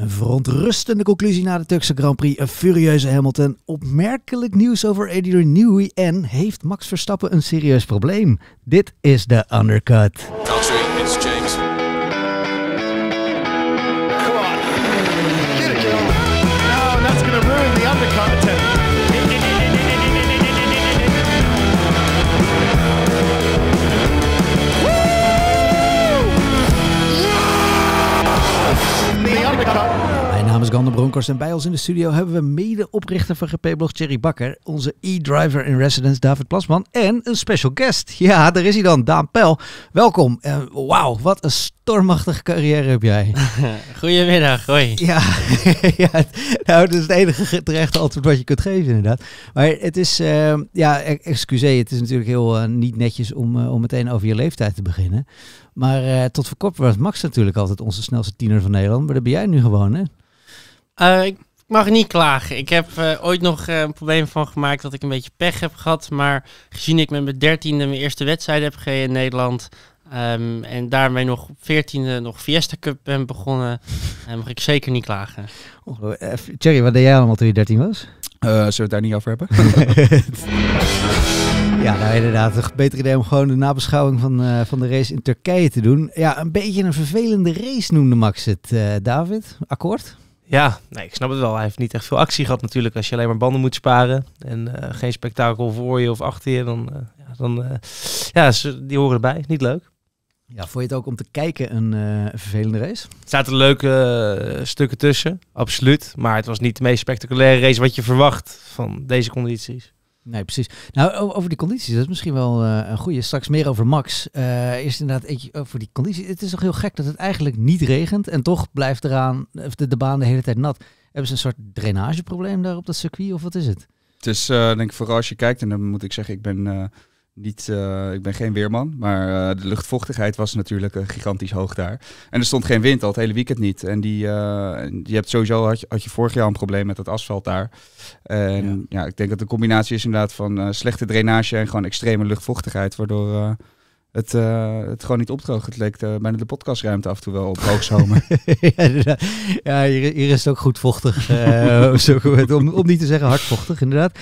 Een verontrustende conclusie na de Turkse Grand Prix, een furieuze Hamilton, opmerkelijk nieuws over Adrian Newey en heeft Max Verstappen een serieus probleem. Dit is de undercut. Gander Bronkers en bij ons in de studio hebben we medeoprichter van GP-blog Thierry Bakker, onze e-driver in residence David Plasman en een special guest. Ja, daar is hij dan, Daan Pel. Welkom en eh, wauw, wat een stormachtige carrière heb jij. Goedemiddag, hoi. Ja, ja nou, dat is het enige terechte antwoord wat je kunt geven inderdaad. Maar het is, eh, ja, e-, excuseer, het is natuurlijk heel eh, niet netjes om, om meteen over je leeftijd te beginnen. Maar tot voor kort was Max natuurlijk altijd onze snelste tiener van Nederland, maar dat ben jij nu gewoon hè? Eh, ik mag niet klagen. Ik heb eh, ooit nog eh, een probleem van gemaakt dat ik een beetje pech heb gehad. Maar gezien ik met mijn dertiende mijn eerste wedstrijd heb gegeven in Nederland. Ehm, en daarmee nog op veertiende nog Fiesta Cup ben begonnen. mag ik zeker niet klagen. Oh, Thierry, wat deed jij allemaal toen je dertien was? zullen we het daar niet over hebben? Ja, nou inderdaad. Een beter idee om gewoon de nabeschouwing van, van de race in Turkije te doen. Ja, een beetje een vervelende race noemde Max het, David. Akkoord? Ja, nee, ik snap het wel. Hij heeft niet echt veel actie gehad natuurlijk. Als je alleen maar banden moet sparen en eh, geen spektakel voor je of achter je, dan, uh, ja, dan eh, ja, die horen erbij. Niet leuk. Ja, vond je het ook om te kijken een vervelende race? Er zaten leuke stukken tussen, absoluut. Maar het was niet de meest spectaculaire race wat je verwacht van deze condities. Nee, precies. Nou, over die condities, dat is misschien wel eh, een goede. Straks meer over Max. Is eh, eerst inderdaad eentje over die condities. Het is toch heel gek dat het eigenlijk niet regent en toch blijft eraan, de, baan de hele tijd nat. Hebben ze een soort drainageprobleem daar op dat circuit of wat is het? Het is eh, denk ik vooral als je kijkt, en dan moet ik zeggen, ik ben niet, eh, ik ben geen weerman, maar eh, de luchtvochtigheid was natuurlijk eh, gigantisch hoog daar. En er stond geen wind al het hele weekend niet. En die, je hebt sowieso, had je, had je, vorig jaar een probleem met dat asfalt daar. En ja, ja ik denk dat de combinatie is inderdaad van slechte drainage en gewoon extreme luchtvochtigheid, waardoor het, eh, het gewoon niet opdroog. Het leek uh, bijna de podcastruimte af en toe wel op hoogzomer. ja, hier, hier, is het ook goed vochtig. Eh, om, om niet te zeggen hardvochtig, inderdaad.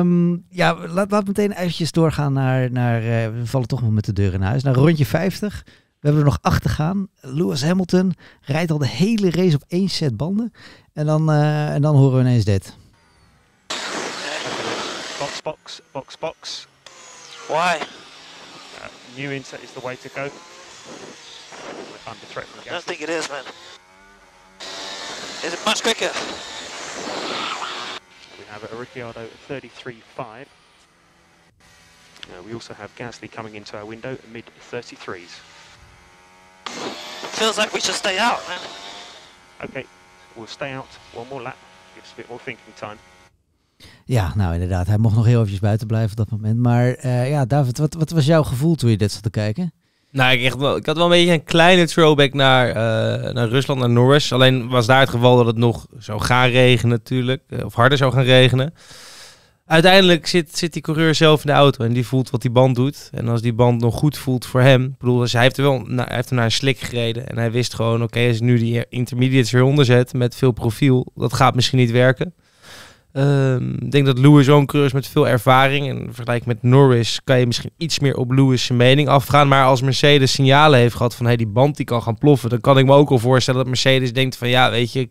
Um, ja, laat, laat meteen eventjes doorgaan naar... naar we vallen toch wel met de deur in huis. Naar rondje 50. We hebben er nog achter te gaan. Lewis Hamilton rijdt al de hele race op één set banden. En dan, en dan horen we ineens dit. Box, box, box, box. Why? new insert is the way to go. Under threat from I don't think it is, man. Is it much quicker? We have a Ricciardo 33.5. Uh, we also have Gasly coming into our window mid 33s. Feels like we should stay out, man. Okay, we'll stay out one more lap, give us a bit more thinking time. Ja, nou inderdaad. Hij mocht nog heel eventjes buiten blijven op dat moment. Maar eh, ja, David, wat, wat, was jouw gevoel toen je dit zat te kijken? Nou, ik, echt wel, ik had wel een beetje een kleine throwback naar, eh, naar Rusland, naar Norris. Alleen was daar het geval dat het nog zou gaan regenen natuurlijk. Eh, of harder zou gaan regenen. Uiteindelijk zit, zit die coureur zelf in de auto en die voelt wat die band doet. En als die band nog goed voelt voor hem. bedoel, dus hij heeft er wel naar, hij heeft er naar een slik gereden. En hij wist gewoon, oké, als nu die intermediates weer onderzet met veel profiel, dat gaat misschien niet werken. Ehm, ik denk dat Lewis zo'n coureur is met veel ervaring. En vergelijk met Norris kan je misschien iets meer op Lewis mening afgaan. Maar als Mercedes signalen heeft gehad van hey, die band die kan gaan ploffen. Dan kan ik me ook al voorstellen dat Mercedes denkt van ja weet je.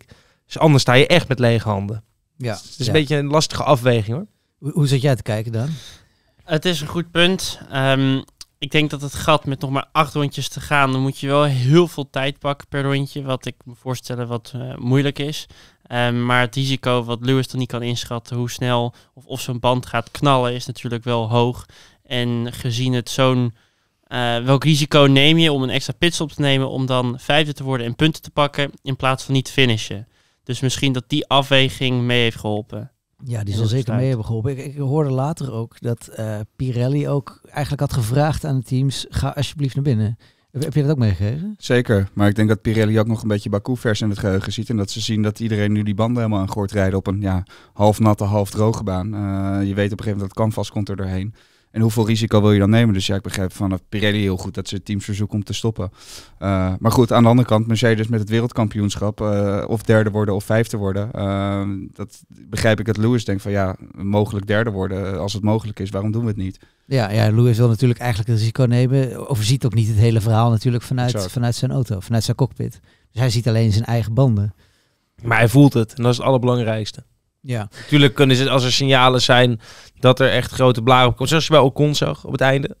Anders sta je echt met lege handen. Ja, dus het is een beetje een lastige afweging hoor. Hoe, hoe jij te kijken dan? Het is een goed punt. Ehm, ik denk dat het gat met nog maar acht rondjes te gaan, dan moet je wel heel veel tijd pakken per rondje. Wat ik me voorstellen wat eh, moeilijk is. Ehm, maar het risico wat Lewis dan niet kan inschatten, hoe snel of, of zo'n band gaat knallen, is natuurlijk wel hoog. En gezien het zo'n. Eh, welk risico neem je om een extra pitstop te nemen om dan vijfde te worden en punten te pakken in plaats van niet te finishen? Dus misschien dat die afweging mee heeft geholpen. Ja, die zal zeker mee hebben geholpen. Ik, ik hoorde later ook dat eh, Pirelli ook eigenlijk had gevraagd aan de teams: ga alsjeblieft naar binnen. Heb je dat ook meegekregen? Zeker, maar ik denk dat Pirelli ook nog een beetje Baku vers in het geheugen ziet. En dat ze zien dat iedereen nu die banden helemaal aan gooit rijden op een ja, half natte, half droge baan. Eh, je weet op een gegeven moment dat het vast komt er doorheen. En hoeveel risico wil je dan nemen? Dus ja, ik begrijp vanaf Pirelli heel goed dat ze het teams verzoeken om te stoppen. Eh, maar goed, aan de andere kant, Mercedes met het wereldkampioenschap, eh, of derde worden of vijfde worden. Eh, dat begrijp ik dat Lewis denkt van ja, mogelijk derde worden als het mogelijk is, waarom doen we het niet? Ja, ja, Lewis wil natuurlijk eigenlijk het risico nemen. Overziet ook niet het hele verhaal natuurlijk vanuit, vanuit zijn auto, vanuit zijn cockpit. Dus hij ziet alleen zijn eigen banden. Maar hij voelt het en dat is het allerbelangrijkste. Ja. Natuurlijk kunnen ze, als er signalen zijn dat er echt grote blaren op komt, zoals je bij Ocon zag op het einde.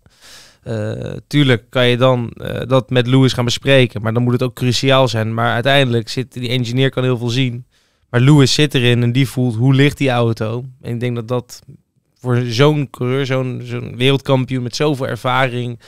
Eh, tuurlijk kan je dan eh, dat met Lewis gaan bespreken, maar dan moet het ook cruciaal zijn. Maar uiteindelijk zit die engineer kan heel veel zien. Maar Lewis zit erin en die voelt hoe ligt die auto. En ik denk dat dat voor zo'n coureur, zo'n zo'n wereldkampioen met zoveel ervaring,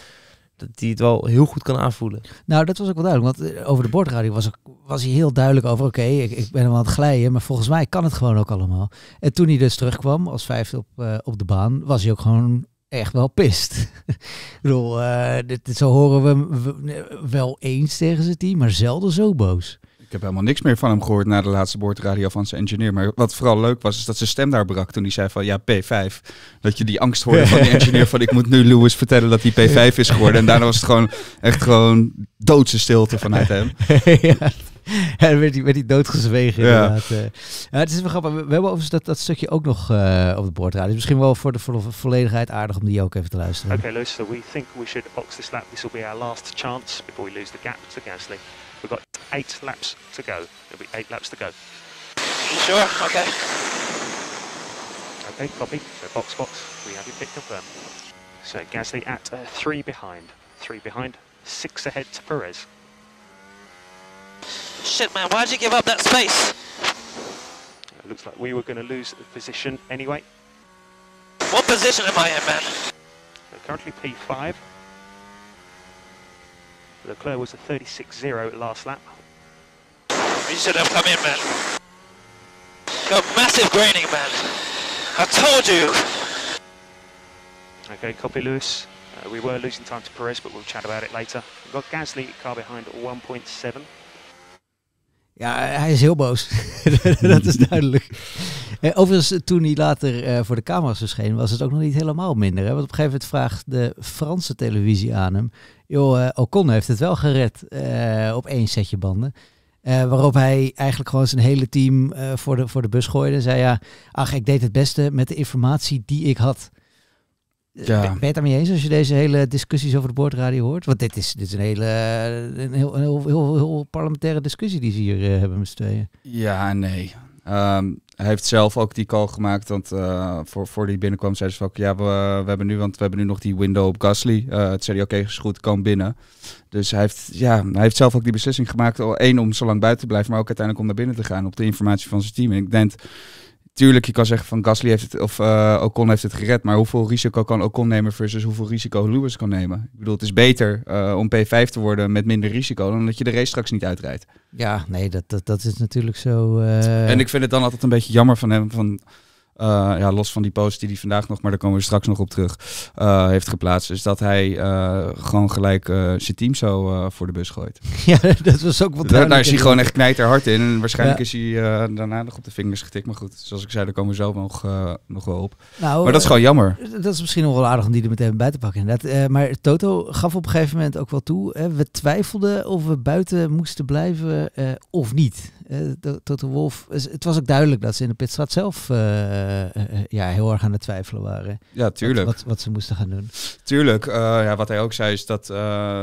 dat hij het wel heel goed kan aanvoelen. Nou, dat was ook wel duidelijk. Want eh, over de bordradio was, was hij heel duidelijk over... oké, ik, ik, ben hem aan het glijden, maar volgens mij kan het gewoon ook allemaal. En toen hij dus terugkwam als vijfde op, eh, op de baan... was hij ook gewoon echt wel pist. ik bedoel, eh, dit, zo horen we wel eens tegen zijn team... maar zelden zo boos. Ik heb helemaal niks meer van hem gehoord na de laatste boordradio van zijn engineer. Maar wat vooral leuk was, is dat zijn stem daar brak toen hij zei van ja, P5. Dat je die angst hoorde van de engineer van ik moet nu Lewis vertellen dat hij P5 is geworden. En daarna was het gewoon echt gewoon doodse stilte vanuit hem. ja. En werd hij, werd hij doodgezwegen ja. inderdaad. Eh. Ja, het is wel grappig. We hebben overigens dat, dat stukje ook nog eh, op de boordradio. Dus misschien wel voor de volledigheid aardig om die ook even te luisteren. Oké, okay, Lewis, we think we should box this lap. This will be our last chance before we lose the gap to Gasly. We've got eight laps to go. There'll be eight laps to go. You sure? Okay. Okay, copy. So box, box, we have your pit confirmed. So Gasly at uh, three behind. Three behind, six ahead to Perez. Shit, man, why'd you give up that space? It uh, looks like we were going to lose the position anyway. What position am I in, man? So currently P5. Leclerc was a 36.0 0 last lap. He should have come in, man. Got massive graining, man. I told you. Okay, copy, Lewis. Uh, we were losing time to Perez, but we'll chat about it later. We've got Gasly car behind 1.7. Ja, hij is heel boos. dat is duidelijk. Eh, overigens, toen hij later eh, voor de camera's verscheen, was het ook nog niet helemaal minder. Hè? Want op een gegeven moment vraagt de Franse televisie aan hem... joh, eh, Ocon heeft het wel gered op één setje banden. waarop hij eigenlijk gewoon zijn hele team voor, de, voor de bus gooide. En zei ja, ach, ik deed het beste met de informatie die ik had. Ja. Ben, je het daarmee eens als je deze hele discussies over de boordradio hoort? Want dit is, dit is een hele een heel, heel, heel, parlementaire discussie die ze hier hebben met z'n tweeën. Ja, nee. Ehm, hij heeft zelf ook die call gemaakt, want eh, voor, voor die binnenkwam zei ze van, ja, we, we, hebben nu, want we hebben nu nog die window op Gasly. Eh, het zei hij, oké, is goed, kom binnen. Dus hij heeft, ja, hij heeft zelf ook die beslissing gemaakt, één, om zo lang buiten te blijven, maar ook uiteindelijk om naar binnen te gaan op de informatie van zijn team. En ik denk, tuurlijk, je kan zeggen van Gasly heeft het of uh, Ocon heeft het gered. Maar hoeveel risico kan Ocon nemen versus hoeveel risico Lewis kan nemen? Ik bedoel, het is beter eh, om P5 te worden met minder risico dan dat je de race straks niet uitrijdt. Ja, nee, dat, dat, dat is natuurlijk zo. Eh. En ik vind het dan altijd een beetje jammer van hem. Van, eh, ja, los van die post die hij vandaag nog, maar daar komen we straks nog op terug, eh, heeft geplaatst. Is dat hij eh, gewoon gelijk zijn team zo voor de bus gooit. Ja, dat was ook wat Daar, daar is hij gewoon echt knijterhard in. En waarschijnlijk is hij daarna nog op de vingers getikt. Maar goed, zoals ik zei, daar komen we zo nog, nog wel op. Nou, maar dat is gewoon jammer. Dat is misschien nog wel aardig om die er meteen bij te pakken maar Toto gaf op een gegeven moment ook wel toe. Hè, we twijfelden of we buiten moesten blijven of niet. Eh, tot de Wolf. Eh, het was ook duidelijk dat ze in de pitstraat zelf eh, ja, heel erg aan het twijfelen waren. Ja, tuurlijk. Wat, wat, ze moesten gaan doen. Tuurlijk. ja, wat hij ook zei is dat,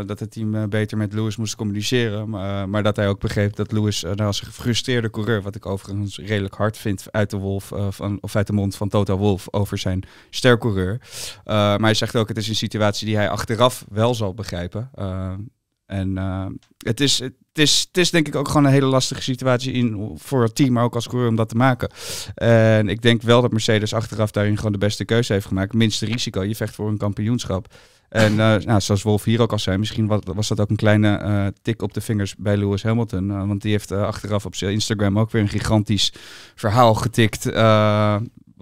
dat het team beter met Lewis moest communiceren. Maar, maar dat hij ook begreep dat Lewis als een gefrustreerde coureur, wat ik overigens redelijk hard vind uit de, Wolf, van, of uit de mond van Toto Wolf over zijn stercoureur. maar hij zegt ook, het is een situatie die hij achteraf wel zal begrijpen. En eh, het, is, het, is, het is denk ik ook gewoon een hele lastige situatie in, voor het team, maar ook als coureur om dat te maken. En ik denk wel dat Mercedes achteraf daarin gewoon de beste keuze heeft gemaakt. Minste risico, je vecht voor een kampioenschap. En eh, nou, zoals Wolf hier ook al zei, misschien was dat ook een kleine eh, tik op de vingers bij Lewis Hamilton. want die heeft achteraf op zijn Instagram ook weer een gigantisch verhaal getikt.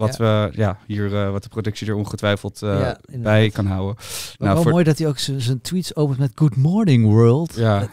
Wat, we, ja, hier, eh, wat de productie er ongetwijfeld eh, bij kan houden. Maar nou, wel mooi dat hij ook zijn tweets opent met Good Morning World. Ja.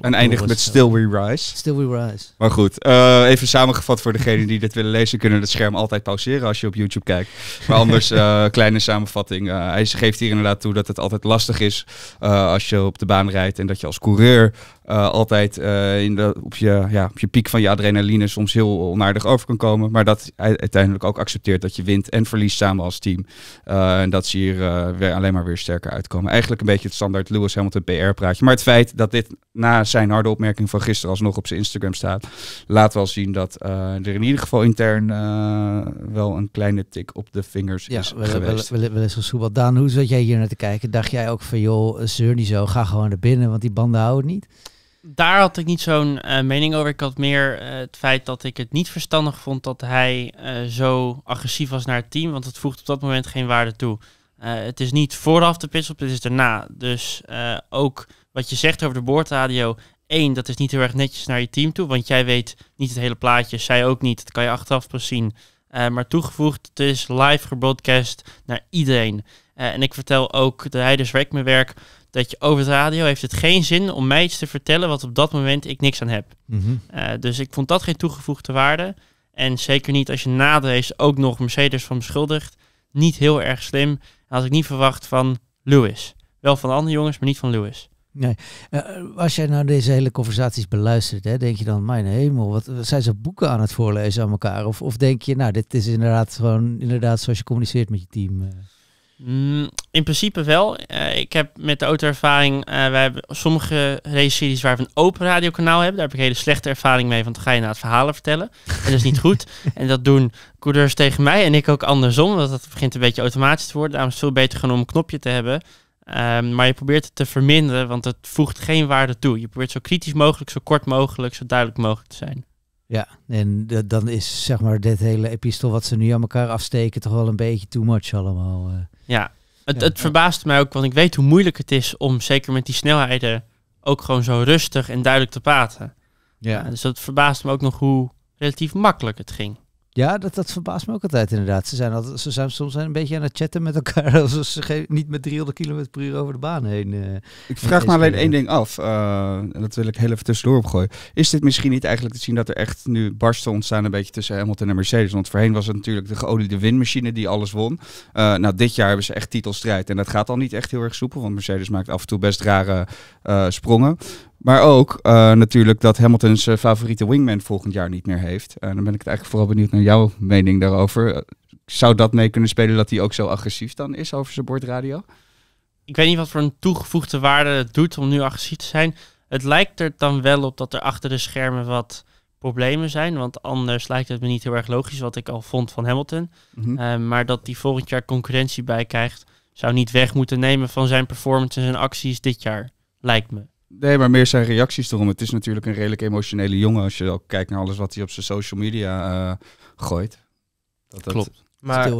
en eindigt met Still We Rise. Still We Rise. Maar goed, eh, even samengevat voor degenen die dit willen lezen. kunnen het scherm altijd pauzeren als je op YouTube kijkt. Maar anders, kleine samenvatting. hij geeft hier inderdaad toe dat het altijd lastig is als je op de baan rijdt. En dat je als coureur eh, altijd eh, in de, op, je, ja, je piek van je adrenaline soms heel onaardig over kan komen. Maar dat uiteindelijk ook accepteert dat je wint en verliest samen als team. Eh, en dat ze hier weer alleen maar weer sterker uitkomen. Eigenlijk een beetje het standaard Lewis Hamilton PR-praatje. Maar het feit dat dit na zijn harde opmerking van gisteren alsnog op zijn Instagram staat, laat wel zien dat er in ieder geval intern wel een kleine tik op de vingers is wel, geweest. Wel, wel, wel eens gesoepeld. Daan, hoe zat jij hier naar te kijken? Dacht jij ook van joh, zeur niet zo, ga gewoon naar binnen, want die banden houden niet? daar had ik niet zo'n eh, mening over. Ik had meer eh, het feit dat ik het niet verstandig vond dat hij eh, zo agressief was naar het team. Want het voegt op dat moment geen waarde toe. het is niet vooraf de pitstop, het is daarna. Dus ook wat je zegt over de boordradio. één, dat is niet heel erg netjes naar je team toe. Want jij weet niet het hele plaatje, zij ook niet. Dat kan je achteraf pas zien. maar toegevoegd, het is live gebroadcast naar iedereen. en ik vertel ook de dus Werk met werk dat je over de radio heeft het geen zin om mij iets te vertellen wat op dat moment ik niks aan heb. Mhm. Eh, dus ik vond dat geen toegevoegde waarde. En zeker niet als je na ook nog Mercedes van beschuldigt. Niet heel erg slim. Had ik niet verwacht van Lewis. Wel van andere jongens, maar niet van Lewis. Nee. Eh, als jij nou deze hele conversaties beluistert, hè, denk je dan, mijn hemel, wat, wat, zijn ze boeken aan het voorlezen aan elkaar? Of, of denk je, nou, dit is inderdaad gewoon inderdaad zoals je communiceert met je team? Uh. Mm, in principe wel. Eh, ik heb met de auto-ervaring, eh, wij hebben sommige race-series waar we een open radiokanaal hebben. Daar heb ik hele slechte ervaring mee, want dan ga je naar het verhalen vertellen. En dat is niet goed. En dat doen coureurs tegen mij en ik ook andersom, dat begint een beetje automatisch te worden. Daarom is het veel beter genomen om een knopje te hebben. Ehm, maar je probeert het te verminderen, want het voegt geen waarde toe. Je probeert zo kritisch mogelijk, zo kort mogelijk, zo duidelijk mogelijk te zijn. Ja, en dan is zeg maar dit hele epistel wat ze nu aan elkaar afsteken toch wel een beetje too much allemaal. Uh. Ja, het, het verbaast mij ook, want ik weet hoe moeilijk het is om zeker met die snelheden ook gewoon zo rustig en duidelijk te praten. Ja. ja. dus dat verbaast me ook nog hoe relatief makkelijk het ging. Ja, dat, dat verbaast me ook altijd inderdaad. Ze zijn, altijd, ze zijn soms een beetje aan het chatten met elkaar. Als ze niet met 300 km per uur over de baan heen. Eh, ik vraag me alleen één ding af. Eh, en dat wil ik heel even tussendoor opgooien. Is dit misschien niet eigenlijk te zien dat er echt nu barsten ontstaan een beetje tussen Hamilton en Mercedes? Want voorheen was het natuurlijk de geoliede windmachine die alles won. Eh, nou, dit jaar hebben ze echt titelstrijd. En dat gaat al niet echt heel erg soepel. Want Mercedes maakt af en toe best rare sprongen. Maar ook eh, natuurlijk dat Hamilton's uh, favoriete wingman volgend jaar niet meer heeft. Uh, dan ben ik het eigenlijk vooral benieuwd naar jouw mening daarover. zou dat mee kunnen spelen dat hij ook zo agressief dan is over zijn bordradio? Ik weet niet wat voor een toegevoegde waarde het doet om nu agressief te zijn. Het lijkt er dan wel op dat er achter de schermen wat problemen zijn. Want anders lijkt het me niet heel erg logisch wat ik al vond van Hamilton. Mhm. maar dat hij volgend jaar concurrentie bij krijgt, zou niet weg moeten nemen van zijn performance en zijn acties dit jaar, lijkt me. Nee, maar meer zijn reacties erom. Het is natuurlijk een redelijk emotionele jongen als je ook kijkt naar alles wat hij op zijn social media eh, gooit. Dat, dat Klopt. Maar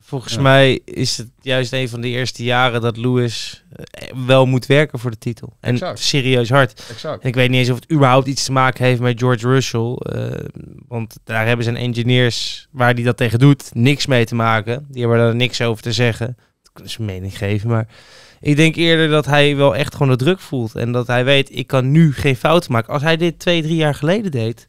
volgens mij is het juist een van de eerste jaren dat Lewis eh, wel moet werken voor de titel. En serieus hard. Exact. En ik weet niet eens of het überhaupt iets te maken heeft met George Russell. Eh, want daar hebben zijn engineers, waar die dat tegen doet, niks mee te maken. Die hebben daar niks over te zeggen. Dat kunnen ze mening geven, maar... Ik denk eerder dat hij wel echt gewoon de druk voelt. En dat hij weet, ik kan nu geen fouten maken. Als hij dit twee, drie jaar geleden deed,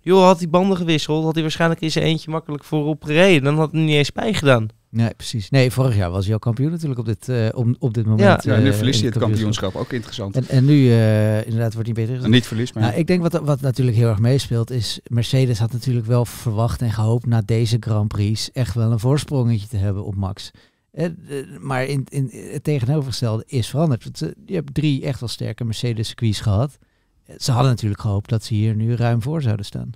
joh, had hij banden gewisseld, had hij waarschijnlijk in zijn eentje makkelijk voorop gereden. Dan had hij niet eens pijn gedaan. Nee, precies. Nee, vorig jaar was hij al kampioen natuurlijk op dit, eh, om, op dit moment. Ja, eh, ja nu verliest hij het kampioenschap. Ook interessant. En, en nu eh, inderdaad wordt hij beter En Niet verlies, maar... Nou, ik denk wat, wat natuurlijk heel erg meespeelt is... Mercedes had natuurlijk wel verwacht en gehoopt na deze Grand Prix... echt wel een voorsprongetje te hebben op Max. Eh, maar in, in, het tegenovergestelde is veranderd. Want je hebt drie echt wel sterke Mercedes-circuits gehad. Eh, ze hadden natuurlijk gehoopt dat ze hier nu ruim voor zouden staan.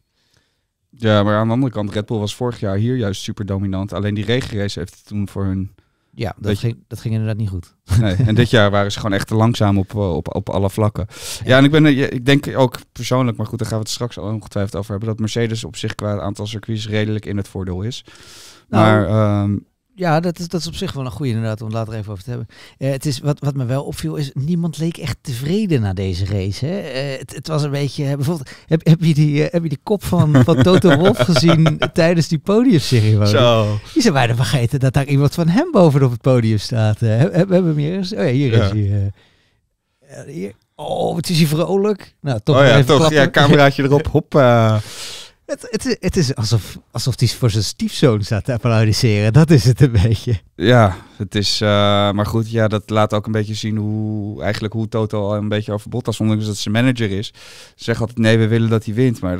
Ja, maar aan de andere kant, Red Bull was vorig jaar hier juist super dominant. Alleen die regenrace heeft het toen voor hun... Ja, dat, ging, dat ging inderdaad niet goed. Nee, en dit jaar waren ze gewoon echt te langzaam op, eh, op, op alle vlakken. Ja. en ik, ben, ik denk ook persoonlijk, maar goed, daar gaan we het straks al ongetwijfeld over hebben, dat Mercedes op zich qua aantal circuits redelijk in het voordeel is. Nou, maar... Ehm, ja, dat is, dat is op zich wel een goede inderdaad, om het later even over te hebben. Eh, het is, wat, wat me wel opviel is, niemand leek echt tevreden na deze race. Hè? Eh, het, het, was een beetje, bijvoorbeeld, heb, heb, je die, eh, heb je die kop van, van Toto Wolf gezien tijdens die podiumceremonie? Zo. Die zijn bijna vergeten dat daar iemand van hem bovenop het podium staat. hebben we hem hier Oh ja, hier is hij. hier. Oh, het is hij vrolijk. Nou, toch oh ja, toch. Ja, cameraatje erop. Hoppa. Het, het, is alsof, alsof hij voor zijn stiefzoon staat te applaudisseren. Dat is het een beetje. Ja, het is, eh, maar goed, ja, dat laat ook een beetje zien hoe, eigenlijk hoe Toto een beetje over Bottas, ondanks dat zijn manager is. Zegt altijd, nee, we willen dat hij wint. Maar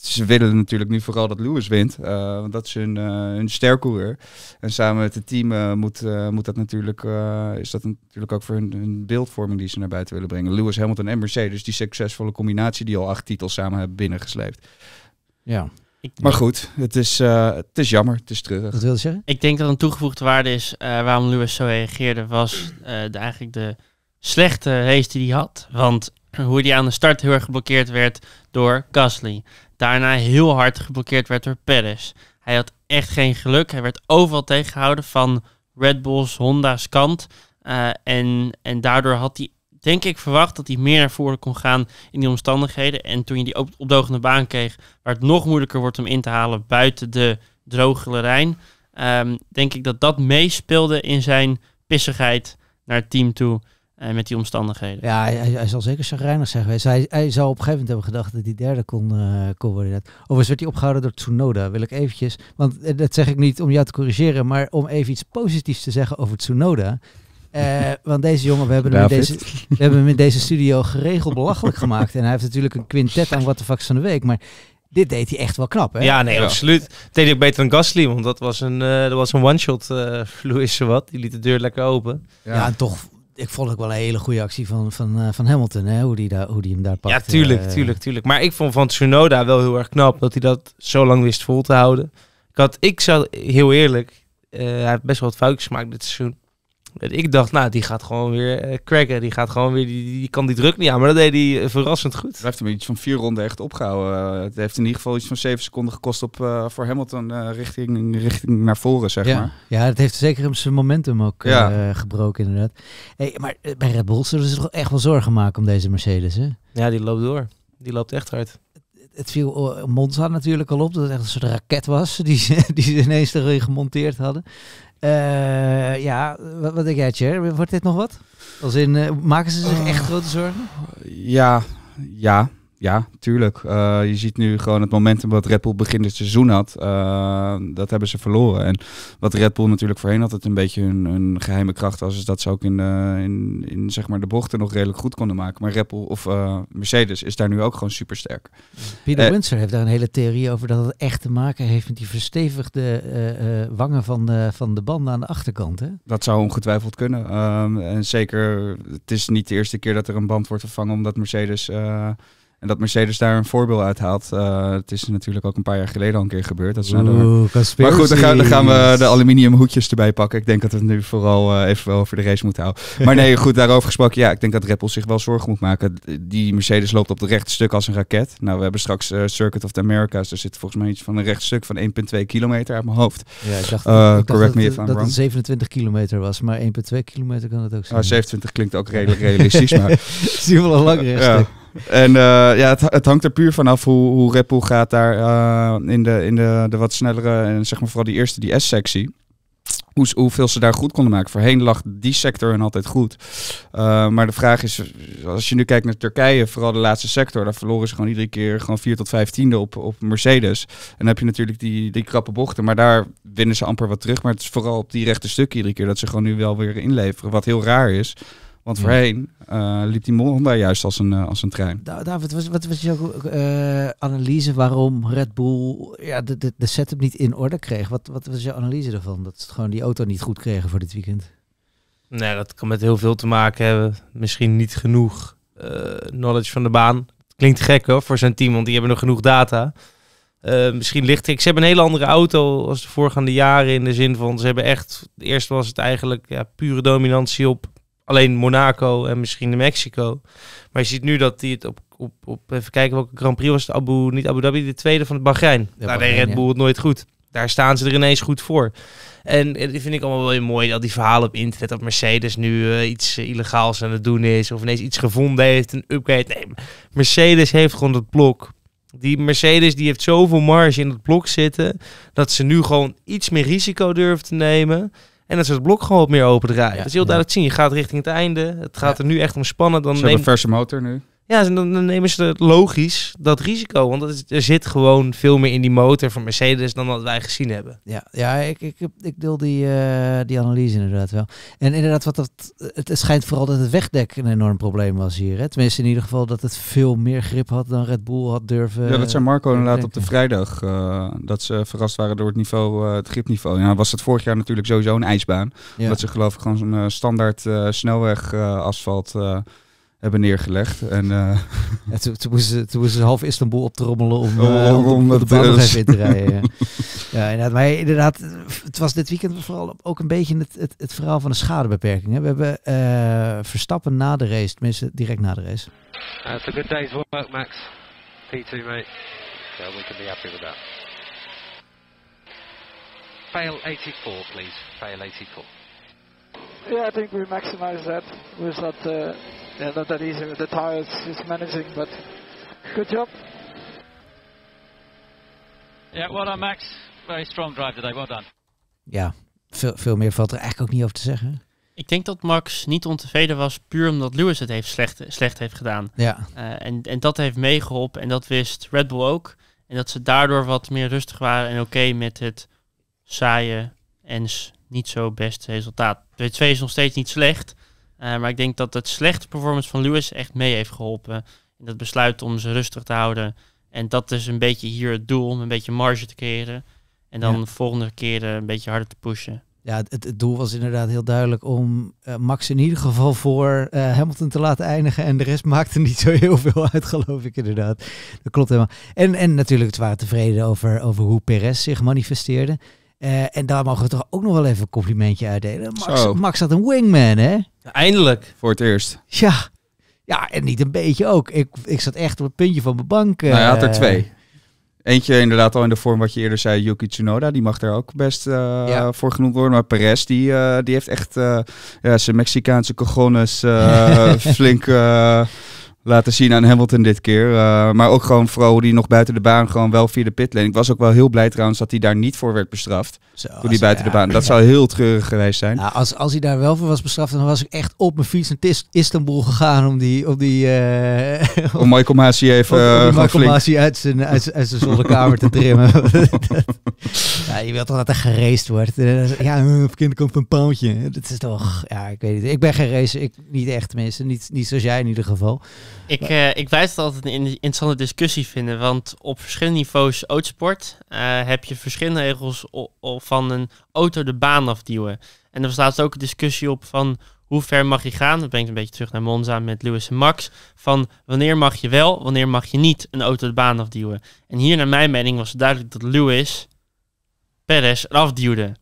ze willen natuurlijk nu vooral dat Lewis wint. Eh, want dat is hun, uh, hun sterkoer. En samen met het team moet, moet dat natuurlijk, is dat natuurlijk ook voor hun, hun, beeldvorming die ze naar buiten willen brengen. Lewis, Hamilton en Mercedes, die succesvolle combinatie die al acht titels samen hebben binnengesleept. Ja. maar goed, het is, eh, het is jammer, het is terug. Wat wil je zeggen? Ik denk dat een toegevoegde waarde is eh, waarom Lewis zo reageerde, was eh, eigenlijk de slechte race die hij had. Want hoe hij aan de start heel erg geblokkeerd werd door Gasly. Daarna heel hard geblokkeerd werd door Perez. Hij had echt geen geluk. Hij werd overal tegengehouden van Red Bull's, Honda's kant. en, en daardoor had hij denk ik verwacht dat hij meer naar voren kon gaan in die omstandigheden. En toen je die op opdogende baan kreeg, waar het nog moeilijker wordt om in te halen buiten de droge Rijn. Ehm, denk ik dat dat meespeelde in zijn pissigheid naar het team toe eh, met die omstandigheden. Ja, hij, zal zeker chagrijnig zijn geweest. Hij, hij zou op een gegeven moment hebben gedacht dat hij derde kon, uh, kon worden. Overigens werd hij opgehouden door Tsunoda, wil ik eventjes. Want eh, dat zeg ik niet om jou te corrigeren, maar om even iets positiefs te zeggen over Tsunoda. Eh, want deze jongen, we hebben, hem in deze, we hebben deze studio geregeld belachelijk gemaakt. En hij heeft natuurlijk een quintet aan What the Fucks van de Week. Maar dit deed hij echt wel knap, hè? Ja, nee, absoluut. Dat deed hij beter dan Gasly, want dat was een, eh, dat was een one-shot uh, eh, wat. Die liet de deur lekker open. Ja, en toch... Ik vond het wel een hele goede actie van, van, van Hamilton, hè? Hoe, die daar, hoe die hem daar pakte. Ja, tuurlijk, tuurlijk, tuurlijk. Maar ik vond van Tsunoda wel heel erg knap dat hij dat zo lang wist vol te houden. Ik, had, ik zou heel eerlijk, hij heeft best wel wat foutjes gemaakt dit seizoen. Ik dacht, nou, die gaat gewoon weer kraken. Eh, die gaat gewoon weer, die, kan die druk niet aan. Maar dat deed hij eh, verrassend goed. Hij heeft hem iets van vier ronden echt opgehouden. Eh, het heeft in ieder geval iets van zeven seconden gekost op, voor Hamilton richting, richting naar voren, zeg ja. maar. Ja, dat heeft zeker hem zijn momentum ook gebroken, inderdaad. Hey, maar bij Red Bull zullen ze toch echt wel zorgen maken om deze Mercedes, hè? Ja, die loopt door. Die loopt echt hard het viel Monza natuurlijk al op, dat het echt een soort raket was die ze, die ze ineens erin gemonteerd hadden. Eh ja, wat, wat denk jij, Wordt dit nog wat? Als in, eh, maken ze zich echt oh. grote zorgen? Ja, ja. Ja, tuurlijk. Eh, je ziet nu gewoon het momentum wat Red Bull begin dit seizoen had. Eh, dat hebben ze verloren. En wat Red Bull natuurlijk voorheen had, het een beetje hun, geheime kracht was, is dat ze ook in, eh, in, in, zeg maar de bochten nog redelijk goed konden maken. Maar Red Bull of Mercedes is daar nu ook gewoon super sterk. Peter Winsor heeft daar een hele theorie over dat het echt te maken heeft met die verstevigde wangen van de, van de banden aan de achterkant. Hè? Dat zou ongetwijfeld kunnen. Ehm, en zeker, het is niet de eerste keer dat er een band wordt vervangen omdat Mercedes en dat Mercedes daar een voorbeeld uit haalt. Eh, het is natuurlijk ook een paar jaar geleden al een keer gebeurd. Dat is nou maar goed, dan gaan, dan gaan, we de aluminium hoedjes erbij pakken. Ik denk dat we het nu vooral eh, even even over de race moeten houden. Maar nee, goed, daarover gesproken. Ja, ik denk dat Red zich wel zorgen moet maken. Die Mercedes loopt op het rechte stuk als een raket. Nou, we hebben straks eh, Circuit of the Americas. Daar dus zit volgens mij iets van een rechtstuk van 1,2 kilometer uit mijn hoofd. Ja, ik dacht, ik correct me if I'm dat wrong. 27 kilometer was, maar 1,2 kilometer kan het ook ah, zijn. Ah, 27 klinkt ook redelijk realistisch. maar... Het is in ieder geval een lang Ja. En eh, ja, het, het, hangt er puur vanaf hoe, hoe Red Bull gaat daar eh, in, de, in de, de wat snellere en zeg maar vooral die eerste, die S-sectie. Hoe, hoeveel ze daar goed konden maken. Voorheen lag die sector hun altijd goed. Eh, maar de vraag is, als je nu kijkt naar Turkije, vooral de laatste sector, daar verloren ze gewoon iedere keer gewoon 4 tot 15 op, op Mercedes. En dan heb je natuurlijk die, die krappe bochten, maar daar winnen ze amper wat terug. Maar het is vooral op die rechte stukken iedere keer dat ze gewoon nu wel weer inleveren. Wat heel raar is, want mm. voorheen eh, liep die Honda juist als een, eh, als een trein. David, wat, wat was jouw eh, analyse waarom Red Bull ja, de, de, de, setup niet in orde kreeg? Wat, wat was jouw analyse daarvan? Dat ze gewoon die auto niet goed kregen voor dit weekend? Nee, nou, dat kan met heel veel te maken hebben. Misschien niet genoeg knowledge van de baan. Klinkt gek hoor, voor zijn team, want die hebben nog genoeg data. misschien ligt ik. Ze hebben een hele andere auto als de voorgaande jaren. In de zin van ze hebben echt. Eerst was het eigenlijk ja, pure dominantie op alleen Monaco en misschien Mexico. Maar je ziet nu dat die het op, op, op, even kijken welke Grand Prix was het, Abu, niet Abu Dhabi, de tweede van het Bahrein. De nou, Daar Red Bull het nooit goed. Daar staan ze er ineens goed voor. En dat vind ik allemaal wel mooi. Al die verhalen op internet dat Mercedes nu eh, iets eh, illegaals aan het doen is. Of ineens iets gevonden heeft, een upgrade. Nee, Mercedes heeft gewoon dat blok. Die Mercedes die heeft zoveel marge in het blok zitten. Dat ze nu gewoon iets meer risico durven te nemen. En dan is het blok gewoon wat meer open draaien. Ja, is dus heel duidelijk zien, je gaat richting het einde. Het gaat er nu echt om spannen. Dan Ze de verse motor nu. Ja, dan, nemen ze het logisch dat risico. Want er zit gewoon veel meer in die motor van Mercedes dan dat wij gezien hebben. Ja, ja ik, ik, ik deel die, eh, die analyse inderdaad wel. En inderdaad, wat dat, het schijnt vooral dat het wegdek een enorm probleem was hier. Hè? Tenminste, in ieder geval dat het veel meer grip had dan Red Bull had durven. Ja, dat zei Marco laat inderdaad op de vrijdag. Eh, dat ze verrast waren door het, niveau, eh, het gripniveau. Ja, was het vorig jaar natuurlijk sowieso een ijsbaan. Dat ze geloof ik gewoon zo'n standaard snelweg asfalt hebben neergelegd. En, uh... ja, toen, toen, moesten ze, toen moesten ze half Istanbul op te eh, om, om, om, om de baan nog in te rijden. ja. inderdaad. Maar inderdaad, het was dit weekend vooral ook een beetje het, het, het verhaal van de schadebeperking. Hè. We hebben uh, Verstappen na de race, tenminste direct na de race. That's a good day's work, Max. P2, mate. So we can be happy with that. Fail 84, please. Fail 84. Yeah, I think we maximize that with that... Uh, ja, not that easy the tires, is managing, but good job. Ja, well done Max. Very strong drive today, well done. Ja, veel, veel meer valt er eigenlijk ook niet over te zeggen. Ik denk dat Max niet ontevreden was puur omdat Lewis het heeft slecht, slecht heeft gedaan. Ja. Eh, en, en dat heeft meegeholpen en dat wist Red Bull ook. En dat ze daardoor wat meer rustig waren en oké met het saaie en niet zo beste resultaat. De 2 is nog steeds niet slecht, eh, maar ik denk dat het slechte performance van Lewis echt mee heeft geholpen. In dat besluit om ze rustig te houden. En dat is een beetje hier het doel, om een beetje marge te creëren. En dan de volgende keren eh, een beetje harder te pushen. Ja, het, doel was inderdaad heel duidelijk om eh, Max in ieder geval voor Hamilton te laten eindigen. En de rest maakte niet zo heel veel uit, geloof ik inderdaad. Dat klopt helemaal. En, en natuurlijk, het waren tevreden over, over hoe Perez zich manifesteerde. Eh, en daar mogen we toch ook nog wel even een complimentje uitdelen. Max, Max had een wingman, hè? Eindelijk. Voor het eerst. Ja. Ja, en niet een beetje ook. Ik, ik zat echt op het puntje van mijn bank. nou, hij had er eh. twee. Eentje inderdaad al in de vorm wat je eerder zei, Yuki Tsunoda. Die mag daar ook best eh, voor genoemd worden. Maar Perez, die, die heeft echt ja, zijn Mexicaanse Cagones flink laten zien aan Hamilton dit keer. Eh, maar ook gewoon vooral die nog buiten de baan gewoon wel via de pitlane. Ik was ook wel heel blij trouwens dat hij daar niet voor werd bestraft. Zo, die buiten de baan. Dat zou heel treurig geweest zijn. Nou, als, als hij daar wel voor was bestraft, dan was ik echt op mijn fiets naar Istanbul gegaan om die... Om, die, uh, om Michael Masi even... Om, eh, Masi uit zijn, uit zijn zonnekamer te trimmen. Ja, je wilt toch dat er geraced wordt? Eh, ja, een kind komt een paaltje. Dat is toch... Ja, ik weet niet. Ik ben geen racer. Ik, niet echt mensen Niet, niet zoals jij in ieder geval. Ik, uh, ik blijf het altijd een interessante discussie vinden. Want op verschillende niveaus autosport uh, heb je verschillende regels van een auto de baan afduwen. En er staat laatst ook een discussie op van hoe ver mag je gaan? Dat brengt een beetje terug naar Monza met Lewis en Max. Van wanneer mag je wel, wanneer mag je niet een auto de baan afduwen? En hier naar mijn mening was het duidelijk dat Lewis Perez eraf duwde.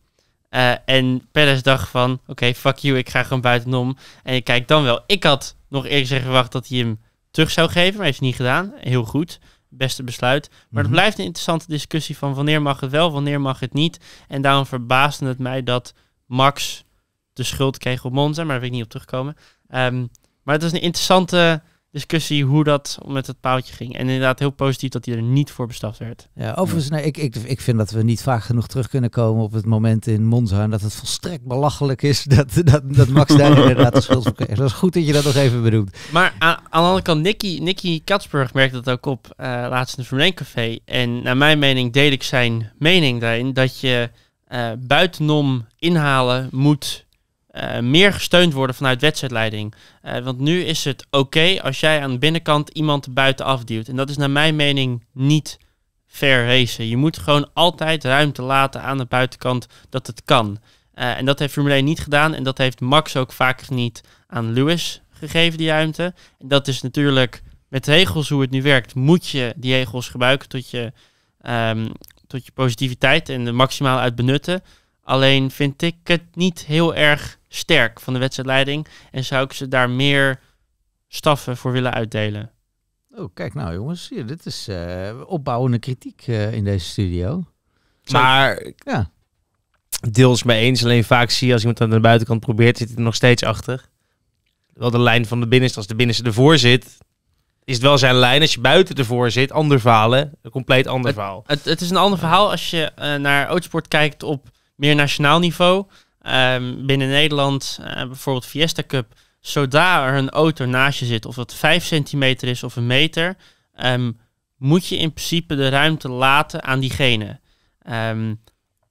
Eh, en Perez dacht van, oké, fuck you, ik ga gewoon buitenom. En ik kijk dan wel. Ik had nog eerlijk gezegd verwacht dat hij hem terug zou geven, maar hij heeft het niet gedaan. Heel goed, beste besluit. Maar het mhm. blijft een interessante discussie van wanneer mag het wel, wanneer mag het niet. En daarom verbaasde het mij dat Max de schuld kreeg op Monza, maar daar wil ik niet op terugkomen. Ehm, maar het is een interessante discussie hoe dat met het paaltje ging. En inderdaad heel positief dat hij er niet voor bestraft werd. Ja, overigens, nee, ik, ik, ik vind dat we niet vaak genoeg terug kunnen komen op het moment in Monza. En dat het volstrekt belachelijk is dat, dat, dat Max daar inderdaad de schuld van kreeg. Dat is goed dat je dat nog even bedoelt. Maar aan, de andere kant, Nicky, Nicky Katsburg merkte dat ook op eh, laatst in het Formule Café. En naar mijn mening deel ik zijn mening daarin dat je uh, buitenom inhalen moet eh, meer gesteund worden vanuit wedstrijdleiding. Eh, want nu is het oké als jij aan de binnenkant iemand buiten afduwt. En dat is naar mijn mening niet fair racen. Je moet gewoon altijd ruimte laten aan de buitenkant dat het kan. Eh, en dat heeft Formule 1 niet gedaan. En dat heeft Max ook vaak niet aan Lewis gegeven, die ruimte. En dat is natuurlijk met regels hoe het nu werkt, moet je die regels gebruiken tot je, ehm, tot je positiviteit en er maximaal uit benutten. Alleen vind ik het niet heel erg sterk van de wedstrijdleiding. En zou ik ze daar meer staffen voor willen uitdelen. Oh, kijk nou jongens. dit is eh, opbouwende kritiek eh, in deze studio. Maar ja. deels mee eens. Alleen vaak zie je als iemand aan de buitenkant probeert, zit het er nog steeds achter. Wel de lijn van de binnenste. Als de binnenste ervoor zit, is het wel zijn lijn. Als je buiten ervoor zit, ander falen. Een compleet ander het, verhaal. Het, is een ander verhaal als je eh, naar Autosport kijkt op meer nationaal niveau. Ehm, binnen Nederland, eh, bijvoorbeeld Fiesta Cup, zodra er een auto naast je zit, of dat 5 centimeter is of een meter, ehm, moet je in principe de ruimte laten aan diegene. Ehm,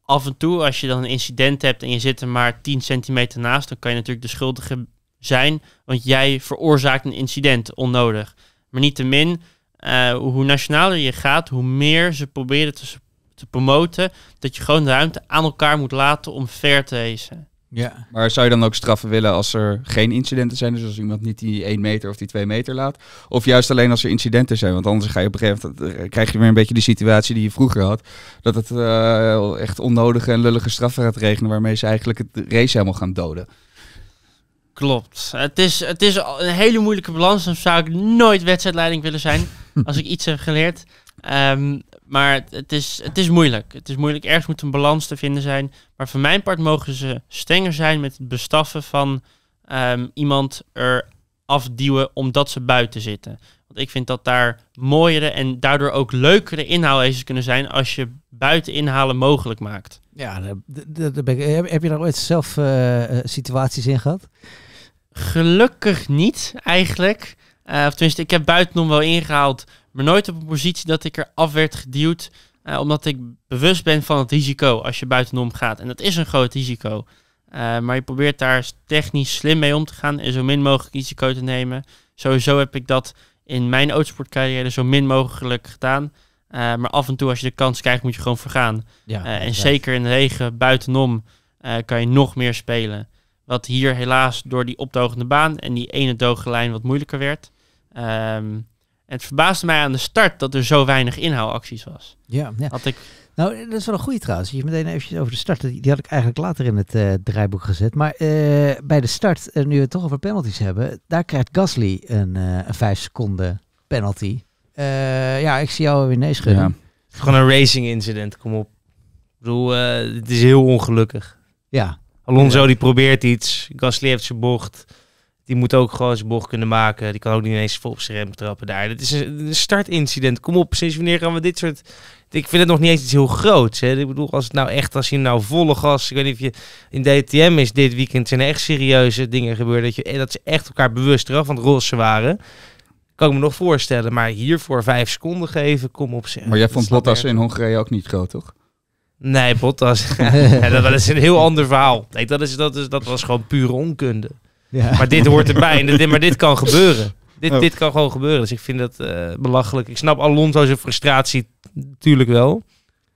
af en toe, als je dan een incident hebt en je zit er maar 10 centimeter naast, dan kan je natuurlijk de schuldige zijn, want jij veroorzaakt een incident onnodig. Maar niet niettemin, uh, hoe nationaler je gaat, hoe meer ze proberen te supporten te promoten, dat je gewoon de ruimte aan elkaar moet laten om ver te hezen. Ja. Maar zou je dan ook straffen willen als er geen incidenten zijn? Dus als iemand niet die 1 meter of die 2 meter laat? Of juist alleen als er incidenten zijn? Want anders ga je op een gegeven moment, eh, krijg je weer een beetje die situatie die je vroeger had. Dat het eh, echt onnodige en lullige straffen gaat regenen waarmee ze eigenlijk het race helemaal gaan doden. Klopt. Het is, het is een hele moeilijke balans. Dan zou ik nooit wedstrijdleiding willen zijn als ik iets heb geleerd. Ehm, maar het, is, het is moeilijk. Het is moeilijk. Ergens moet een balans te vinden zijn. Maar van mijn part mogen ze strenger zijn met het bestaffen van ehm, iemand er afduwen omdat ze buiten zitten. Want ik vind dat daar mooiere en daardoor ook leukere inhaalezers kunnen zijn als je buiten inhalen mogelijk maakt. Ja, Heb, je daar ooit zelf eh, eh, situaties in gehad? Gelukkig niet, eigenlijk. Eh, of tenminste, ik heb buitenom wel ingehaald nooit op een positie dat ik er af werd geduwd. Eh, omdat ik bewust ben van het risico als je buitenom gaat. En dat is een groot risico. Eh, maar je probeert daar technisch slim mee om te gaan en zo min mogelijk risico te nemen. Sowieso heb ik dat in mijn autosportcarrière zo min mogelijk gedaan. Eh, maar af en toe als je de kans krijgt moet je gewoon vergaan. Ja, en zeker in de regen buitenom kan je nog meer spelen. Wat hier helaas door die opdogende baan en die ene doge lijn wat moeilijker werd. Ehm, en het verbaasde mij aan de start dat er zo weinig inhoudacties was. Ja, ja. Had ik... Nou, dat is wel een goede trouwens. Je meteen even over de start. Die had ik eigenlijk later in het uh, draaiboek gezet. Maar eh, bij de start, eh, nu we het toch over penalties hebben, daar krijgt Gasly een, een vijf seconden penalty. ja, ik zie jou weer nee schudden. Gewoon een racing incident, kom op. het is heel ongelukkig. Ja. Alonso die probeert iets, Gasly heeft zijn bocht. Die moet ook gewoon zijn bocht kunnen maken. Die kan ook niet ineens vol op zijn rem trappen daar. Dat is een, startincident. Kom op, sinds wanneer gaan we dit soort... Ik vind het nog niet eens iets heel groots. Hè? Ik bedoel, als het nou echt, als je nou volle gas... Ik weet niet of je in DTM is dit weekend... zijn er echt serieuze dingen gebeurd. Dat, je, eh, dat ze echt elkaar bewust eraf van het roze waren kan ik me nog voorstellen. Maar hiervoor vijf seconden geven, kom op Maar jij vond Bottas in Hongarije ook niet groot, toch? Nee, Bottas. ja, dat, is een heel ander verhaal. Nee, dat, is, dat, is, dat was gewoon pure onkunde. Ja. Maar dit hoort erbij. En dit, maar dit kan gebeuren. Dit, oh. dit kan gewoon gebeuren. Dus ik vind dat eh, belachelijk. Ik snap Alonso zijn frustratie natuurlijk wel.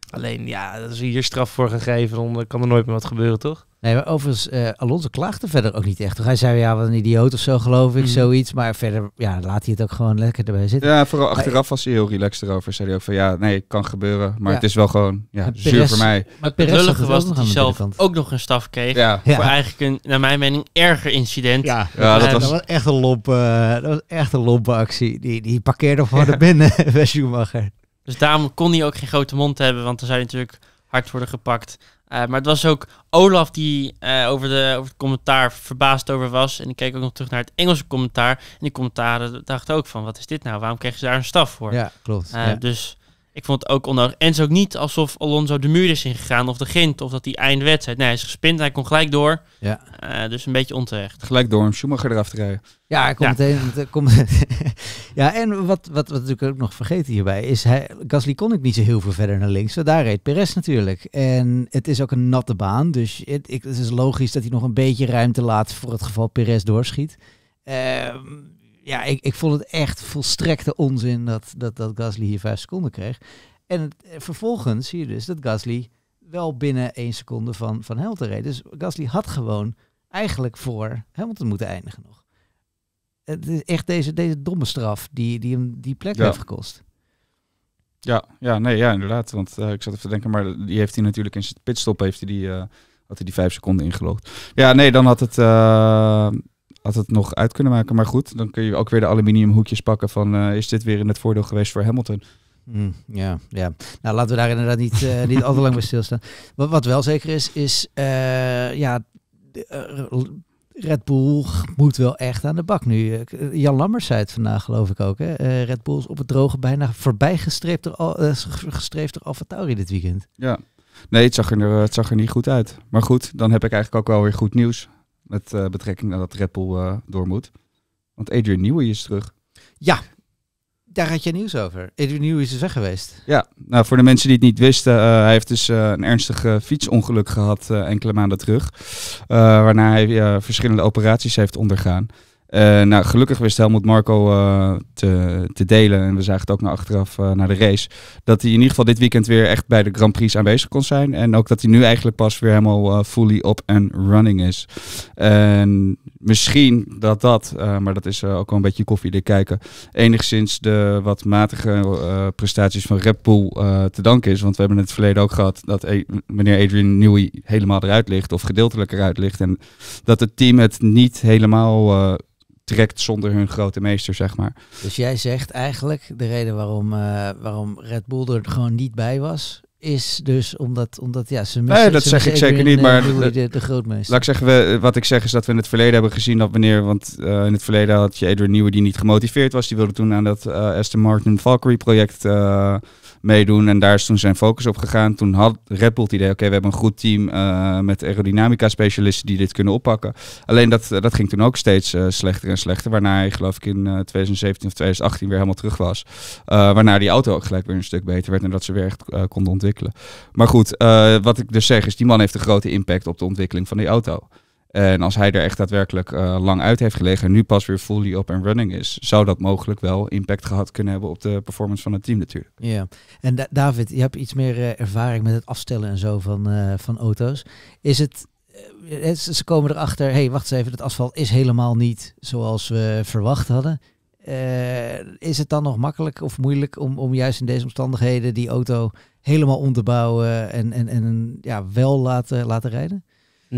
Alleen ja, als we hier straf voor gaan geven, dan kan er nooit meer wat gebeuren, toch? Nee, maar overigens, uh, Alonso klaagde verder ook niet echt. Hij zei, ja, wat een idioot of zo, geloof ik, mm. zoiets. Maar verder, ja, laat hij het ook gewoon lekker erbij zitten. Ja, vooral achteraf was hij heel relaxed erover. Zei hij ook van, ja, nee, kan gebeuren. Maar het is wel gewoon, ja, Peres, zuur voor mij. Maar het lullige was dat hij zelf ook nog een staf kreeg. Ja. Voor eigenlijk een, naar mijn mening, erger incident. Ja, ja dat, was... echt een lompe, eh, dat was echt een lompe actie. Die, die parkeerde voor de binnen bij Schumacher. Dus daarom kon hij ook geen grote mond hebben, want dan zou natuurlijk hard worden gepakt. Eh, maar het was ook Olaf die eh, over, de, over het commentaar verbaasd over was. En ik keek ook nog terug naar het Engelse commentaar. En die commentaren dachten ook van, wat is dit nou? Waarom kregen ze daar een staf voor? Ja, klopt. Eh, ja. Dus ik vond het ook onnodig. En zo ook niet alsof Alonso de muur is ingegaan of de Gint of dat die eindwedstrijd. Nee, hij is gespind, hij kon gelijk door. Ja. Eh, dus een beetje onterecht. Gelijk door om Schumacher eraf te krijgen. Ja, ik komt ja. meteen. Eh, Kom, ja, en wat, wat, wat natuurlijk ook nog vergeten hierbij is, hij, Gasly kon ik niet zo heel veel verder naar links. daar reed Perez natuurlijk. En het is ook een natte baan, dus het, is logisch dat hij nog een beetje ruimte laat voor het geval Perez doorschiet. Ehm, ja, ik, ik vond het echt volstrekte onzin dat, dat, dat Gasly hier vijf seconden kreeg. En eh, vervolgens zie je dus dat Gasly wel binnen één seconde van, van Hamilton reed. Dus Gasly had gewoon eigenlijk voor Hamilton moeten eindigen nog. Het is echt deze, deze domme straf die, die hem die plek heeft gekost. Ja, ja, nee, ja, inderdaad. Want eh, ik zat even te denken, maar die heeft hij natuurlijk in zijn pitstop heeft hij die, eh, had hij die vijf seconden ingelogd. Ja, nee, dan had het had het nog uit kunnen maken. Maar goed, dan kun je ook weer de aluminiumhoekjes pakken van eh, is dit weer in het voordeel geweest voor Hamilton. Hmm, ja, ja, nou laten we daar inderdaad niet, eh, niet al te lang bij stilstaan. Wat, wat wel zeker is, is eh, ja, Red Bull moet wel echt aan de bak nu. Jan Lammers zei het vandaag geloof ik ook. Hè? Red Bull is op het droge bijna voorbij gestreefd door, gestreefd door dit weekend. Ja, nee, het zag, er, het zag er niet goed uit. Maar goed, dan heb ik eigenlijk ook wel weer goed nieuws. Met eh, betrekking naar dat rappel eh, door moet. Want Adrian Newey is terug. Ja, daar had je nieuws over. Adrian Newey is dus weg geweest. Ja, nou voor de mensen die het niet wisten. Eh, hij heeft dus een ernstig fietsongeluk gehad enkele maanden terug. waarna hij verschillende operaties heeft ondergaan. Eh, nou, gelukkig wist Helmut Marco eh, te, te, delen. En we zagen het ook naar achteraf eh, naar de race. Dat hij in ieder geval dit weekend weer echt bij de Grand Prix aanwezig kon zijn. En ook dat hij nu eigenlijk pas weer helemaal fully up en running is. En misschien dat dat, maar dat is ook wel een beetje koffie koffiedik kijken. Enigszins de wat matige prestaties van Red Bull te danken is. Want we hebben in het verleden ook gehad dat e-, meneer Adrian Newey helemaal eruit ligt. Of gedeeltelijk eruit ligt. En dat het team het niet helemaal trekt zonder hun grote meester, zeg maar. Dus jij zegt eigenlijk, de reden waarom, eh, waarom Red Bull er gewoon niet bij was, is dus omdat, omdat ja, ze missen... Nee, dat zeg ik zeker niet, eh, maar... De, de, de Laat ik zeggen, we, wat ik zeg is dat we in het verleden hebben gezien dat wanneer... Want eh, in het verleden had je Edward Nieuwe die niet gemotiveerd was. Die wilde toen aan dat uh, Aston Martin Valkyrie project meedoen. En daar is toen zijn focus op gegaan. Toen had Red Bull het idee, oké, we hebben een goed team eh, met aerodynamica specialisten die dit kunnen oppakken. Alleen dat, eh, dat ging toen ook steeds eh, slechter en slechter. Waarna hij geloof ik in 2017 of 2018 weer helemaal terug was. waarna die auto ook gelijk weer een stuk beter werd en dat ze weer echt konden ontwikkelen. Maar goed, wat ik dus zeg is, die man heeft een grote impact op de ontwikkeling van die auto. En als hij er echt daadwerkelijk eh, lang uit heeft gelegen en nu pas weer fully up and running is, zou dat mogelijk wel impact gehad kunnen hebben op de performance van het team natuurlijk. Ja, en David, je hebt iets meer eh, ervaring met het afstellen en zo van, eh, van auto's. Is het, ze komen erachter, hé hey, wacht eens even, het asfalt is helemaal niet zoals we verwacht hadden. is het dan nog makkelijk of moeilijk om, om juist in deze omstandigheden die auto helemaal om te bouwen en, en, en ja, wel laten, laten rijden?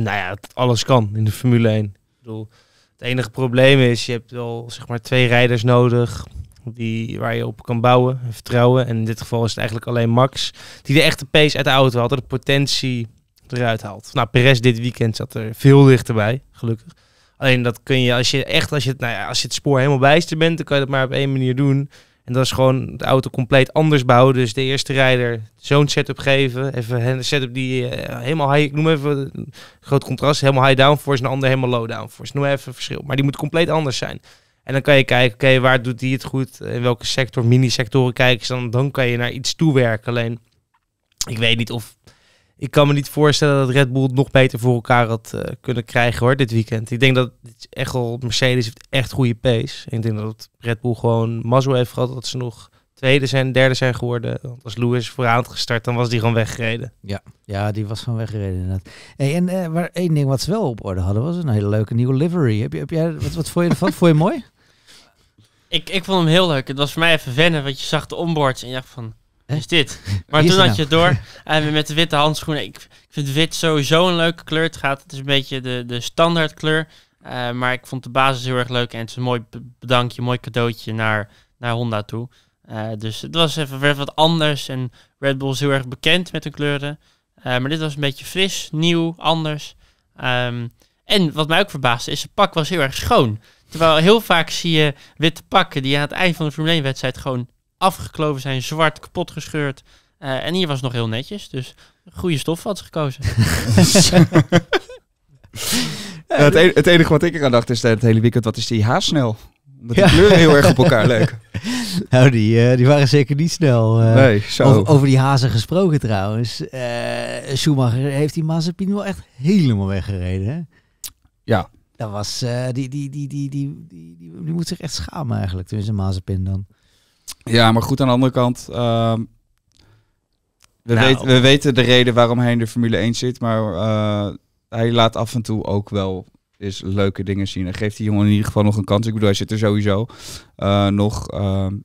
Nou ja, alles kan in de Formule 1. Ik bedoel, het enige probleem is, je hebt wel zeg maar twee rijders nodig die, waar je op kan bouwen en vertrouwen. En in dit geval is het eigenlijk alleen Max die de echte pace uit de auto haalt de potentie eruit haalt. Nou, Perez dit weekend zat er veel dichterbij, gelukkig. Alleen dat kun je als je echt, als je, nou ja, als je het spoor helemaal bijster bent, dan kan je dat maar op één manier doen. En dat is gewoon de auto compleet anders bouwen. Dus de eerste rijder zo'n setup geven. Even een setup die eh, helemaal high, ik noem even groot contrast, helemaal high downforce en de ander helemaal low downforce. Noem even verschil. Maar die moet compleet anders zijn. En dan kan je kijken, oké, waar doet die het goed? In welke sector, mini-sectoren kijken ze dan? Dan kan je naar iets toewerken. Alleen, ik weet niet of ik kan me niet voorstellen dat Red Bull nog beter voor elkaar had eh, kunnen krijgen hoor, dit weekend. Ik denk dat echt al, Mercedes heeft echt goede pace. Ik denk dat Red Bull gewoon mazzel heeft gehad dat ze nog tweede zijn, derde zijn geworden. Want als Lewis vooraan gestart, dan was die gewoon weggereden. Ja, ja die was gewoon weggereden inderdaad. Hey, en eh, waar één ding wat ze wel op orde hadden, was een hele leuke nieuwe livery. Heb je, heb jij, wat, wat vond je ervan? vond je mooi? Ik, ik vond hem heel leuk. Het was voor mij even wennen, want je zag de onboards en je dacht van is dit? Maar toen had je het nou. door. En met de witte handschoenen. Ik vind wit sowieso een leuke kleur. Het, gaat, het is een beetje de, de standaard kleur. Eh, maar ik vond de basis heel erg leuk. En het is een mooi bedankje, mooi cadeautje naar, naar Honda toe. Eh, dus het was even weer wat anders. En Red Bull is heel erg bekend met hun kleuren. Eh, maar dit was een beetje fris, nieuw, anders. Ehm, en wat mij ook verbaasde is, het pak was heel erg schoon. Terwijl heel vaak zie je witte pakken die aan het eind van de Formule 1-wedstrijd gewoon afgekloven zijn, zwart, kapot gescheurd. Eh, en hier was nog heel netjes. Dus goede stof had ze gekozen. het, enige, het, enige wat ik eraan dacht is dat het hele weekend, wat is die haas snel? die kleuren heel erg op elkaar leuk. Nou, die, eh, die waren zeker niet snel. Eh. Over, die hazen gesproken trouwens. Schumacher heeft die Mazepin wel echt helemaal weggereden. Hè? Ja. Dat was, die, die, die, die, die, die, die, die, moet zich echt schamen eigenlijk, tussen Mazepin dan. Ja, maar goed, aan de andere kant. Ehm, we, nou. weten, we weten de reden waarom hij in de Formule 1 zit. Maar eh, hij laat af en toe ook wel eens leuke dingen zien. En geeft die jongen in ieder geval nog een kans. Ik bedoel, hij zit er sowieso eh, nog. Ehm,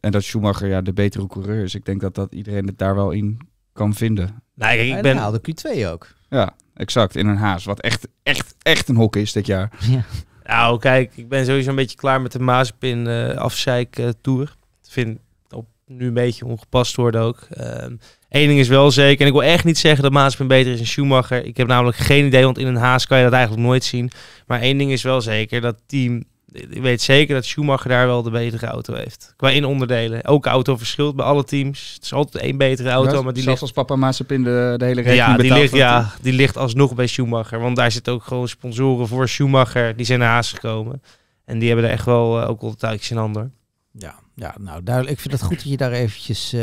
en dat Schumacher ja, de betere coureur is. Ik denk dat, dat iedereen het daar wel in kan vinden. Nee, ik, ik ben... haalde Q2 ook. Ja, exact. In een haas. Wat echt, echt, echt een hok is dit jaar. Ja. Nou, kijk, ik ben sowieso een beetje klaar met de Maaspin uh, eh, tour vind op nu een beetje ongepast worden ook. Eén ehm, ding is wel zeker, en ik wil echt niet zeggen dat Maaspin beter is dan Schumacher. Ik heb namelijk geen idee, want in een haas kan je dat eigenlijk nooit zien. Maar één ding is wel zeker, dat team ik weet zeker dat Schumacher daar wel de betere auto heeft. Qua in onderdelen. Ook auto verschilt bij alle teams. Het is altijd één betere auto. Ja, maar die zelfs ligt... als papa Mazepin de, de hele rekening ja, die ligt, Ja, die ligt alsnog bij Schumacher. Want daar zitten ook gewoon sponsoren voor Schumacher. Die zijn naar Haas gekomen. En die hebben er echt wel eh, ook al tuikjes in handen. Ja, ja, nou duidelijk. Ik vind het goed dat je daar eventjes eh,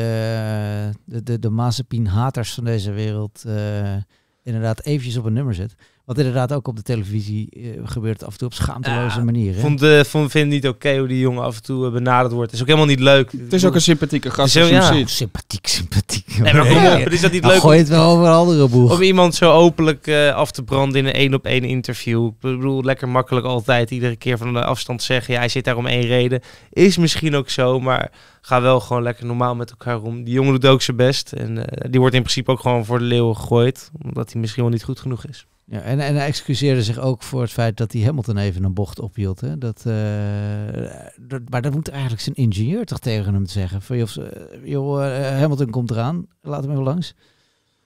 de, de, de Mazepin haters van deze wereld eh, inderdaad eventjes op een nummer zet. Wat inderdaad ook op de televisie eh, gebeurt af en toe op schaamteloze ja, ah, Ik Vond, uh, vond, vind niet oké hoe die jongen af en toe eh, benaderd wordt. Is ook helemaal niet leuk. Het is ook een sympathieke gast. ja. Sympathiek, sympathiek. Nee, maar kom is dat niet leuk? Gooi het wel over andere boeg. Om iemand zo openlijk af te branden in een één op één interview. Ik bedoel, lekker makkelijk altijd iedere keer van de afstand zeggen. Ja, hij zit daar om één reden. Is misschien ook zo, maar ga wel gewoon lekker normaal met elkaar om. Die jongen doet ook zijn best. En die wordt in principe ook gewoon voor de leeuwen gegooid. Omdat hij misschien wel niet goed genoeg is. Ja, en, en hij excuseerde zich ook voor het feit dat hij Hamilton even een bocht ophield. Hè? Dat, eh, maar dat moet eigenlijk zijn ingenieur toch tegen hem zeggen. Van, joh, eh, joh, eh, Hamilton komt eraan, laat hem even langs.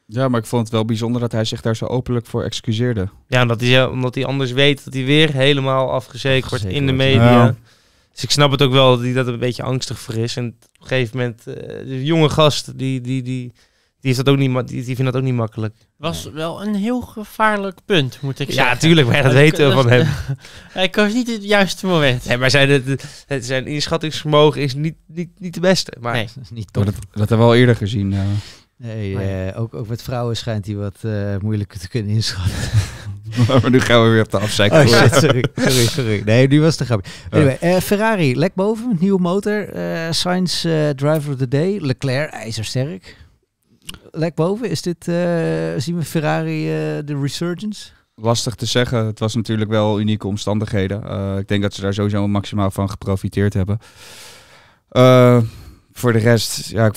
Ja, maar ik vond het wel bijzonder dat hij zich daar zo openlijk voor excuseerde. Ja, omdat hij, omdat hij anders weet dat hij weer helemaal afgezekerd wordt in de media. Dus ik snap het ook wel dat hij dat een beetje angstig voor is. En op een gegeven moment, de jonge gast, die, die, die, die, is dat ook niet die, die vindt dat ook niet makkelijk. was wel een heel gevaarlijk punt, moet ik zeggen. Ja, tuurlijk, wij dat weten van hem. Hij koos niet het juiste moment. Nee, maar zijn, het, zijn inschattingsvermogen is niet, niet, niet de beste. Maar Nee, dat is niet top. Maar dat, hebben we al eerder gezien. Nee, eh, ook, ook met vrouwen schijnt hij wat eh, moeilijker te kunnen inschatten. maar nu gaan we weer op de afzij. Oh shit, sorry, sorry, sorry. Nee, nu was het een grappig. Anyway, eh, Ferrari, lek boven, nieuwe motor. eh driver of the day. Leclerc, ijzersterk lek boven? Is dit, eh, zien we Ferrari eh, de resurgence? Lastig te zeggen. Het was natuurlijk wel unieke omstandigheden. Eh, ik denk dat ze daar sowieso maximaal van geprofiteerd hebben. voor de rest, ja,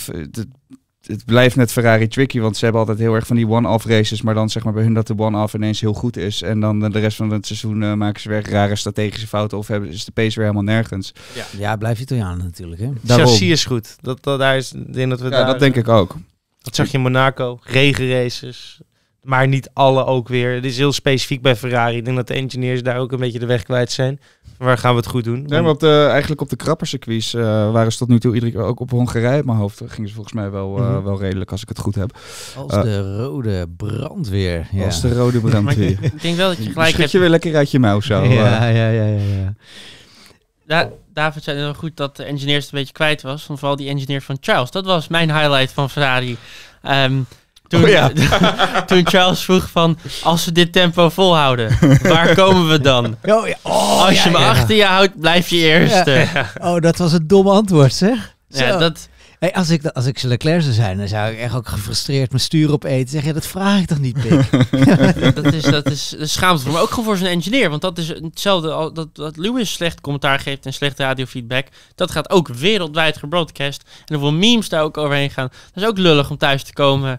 het blijft net Ferrari tricky, want ze hebben altijd heel erg van die one-off races, maar dan zeg maar bij hun dat de one-off ineens heel goed is. En dan de rest van het seizoen maken ze weer rare strategische fouten of hebben, is de pace weer helemaal nergens. Ja, ja blijf Italiaan natuurlijk. Hè? Chassis is goed. Dat, daar is, denk dat, we ja, dat denk ik ook. Dat zag je in Monaco. Regenraces. Maar niet alle ook weer. Het is heel specifiek bij Ferrari. Ik denk dat de engineers daar ook een beetje de weg kwijt zijn. Waar gaan we het goed doen? Nee, want eh, eigenlijk op de krappercircuits uh, eh, waren ze tot nu toe iedere keer ook op Hongarije. Maar hoofd gingen ze volgens mij wel, eh, mhm. wel redelijk, als ik het goed heb. Als de rode brandweer. Ja. Als de rode brandweer. ik denk wel dat je gelijk Schrik je weer lekker uit je mouw zo. Ja, ja, ja, ja, ja. David zei heel goed dat de engineer het een beetje kwijt was. Van vooral die engineer van Charles. Dat was mijn highlight van Ferrari. Ehm, toen, oh ja. toen, Charles vroeg van, als we dit tempo volhouden, waar komen we dan? Oh oh, als je me achter je houdt, blijf je eerste. Oh, dat was een dom antwoord, zeg. Ja, dat... Hey, als, ik, als ik Leclerc zou zijn, dan zou ik echt ook gefrustreerd mijn stuur opeten. Zeg je, dat vraag ik toch niet, Pik? dat is, dat is dat schaamt voor me ook gewoon voor zijn engineer. Want dat is hetzelfde dat, dat Lewis slecht commentaar geeft en slecht radiofeedback. Dat gaat ook wereldwijd gebroadcast. En hoeveel memes daar ook overheen gaan. Dat is ook lullig om thuis te komen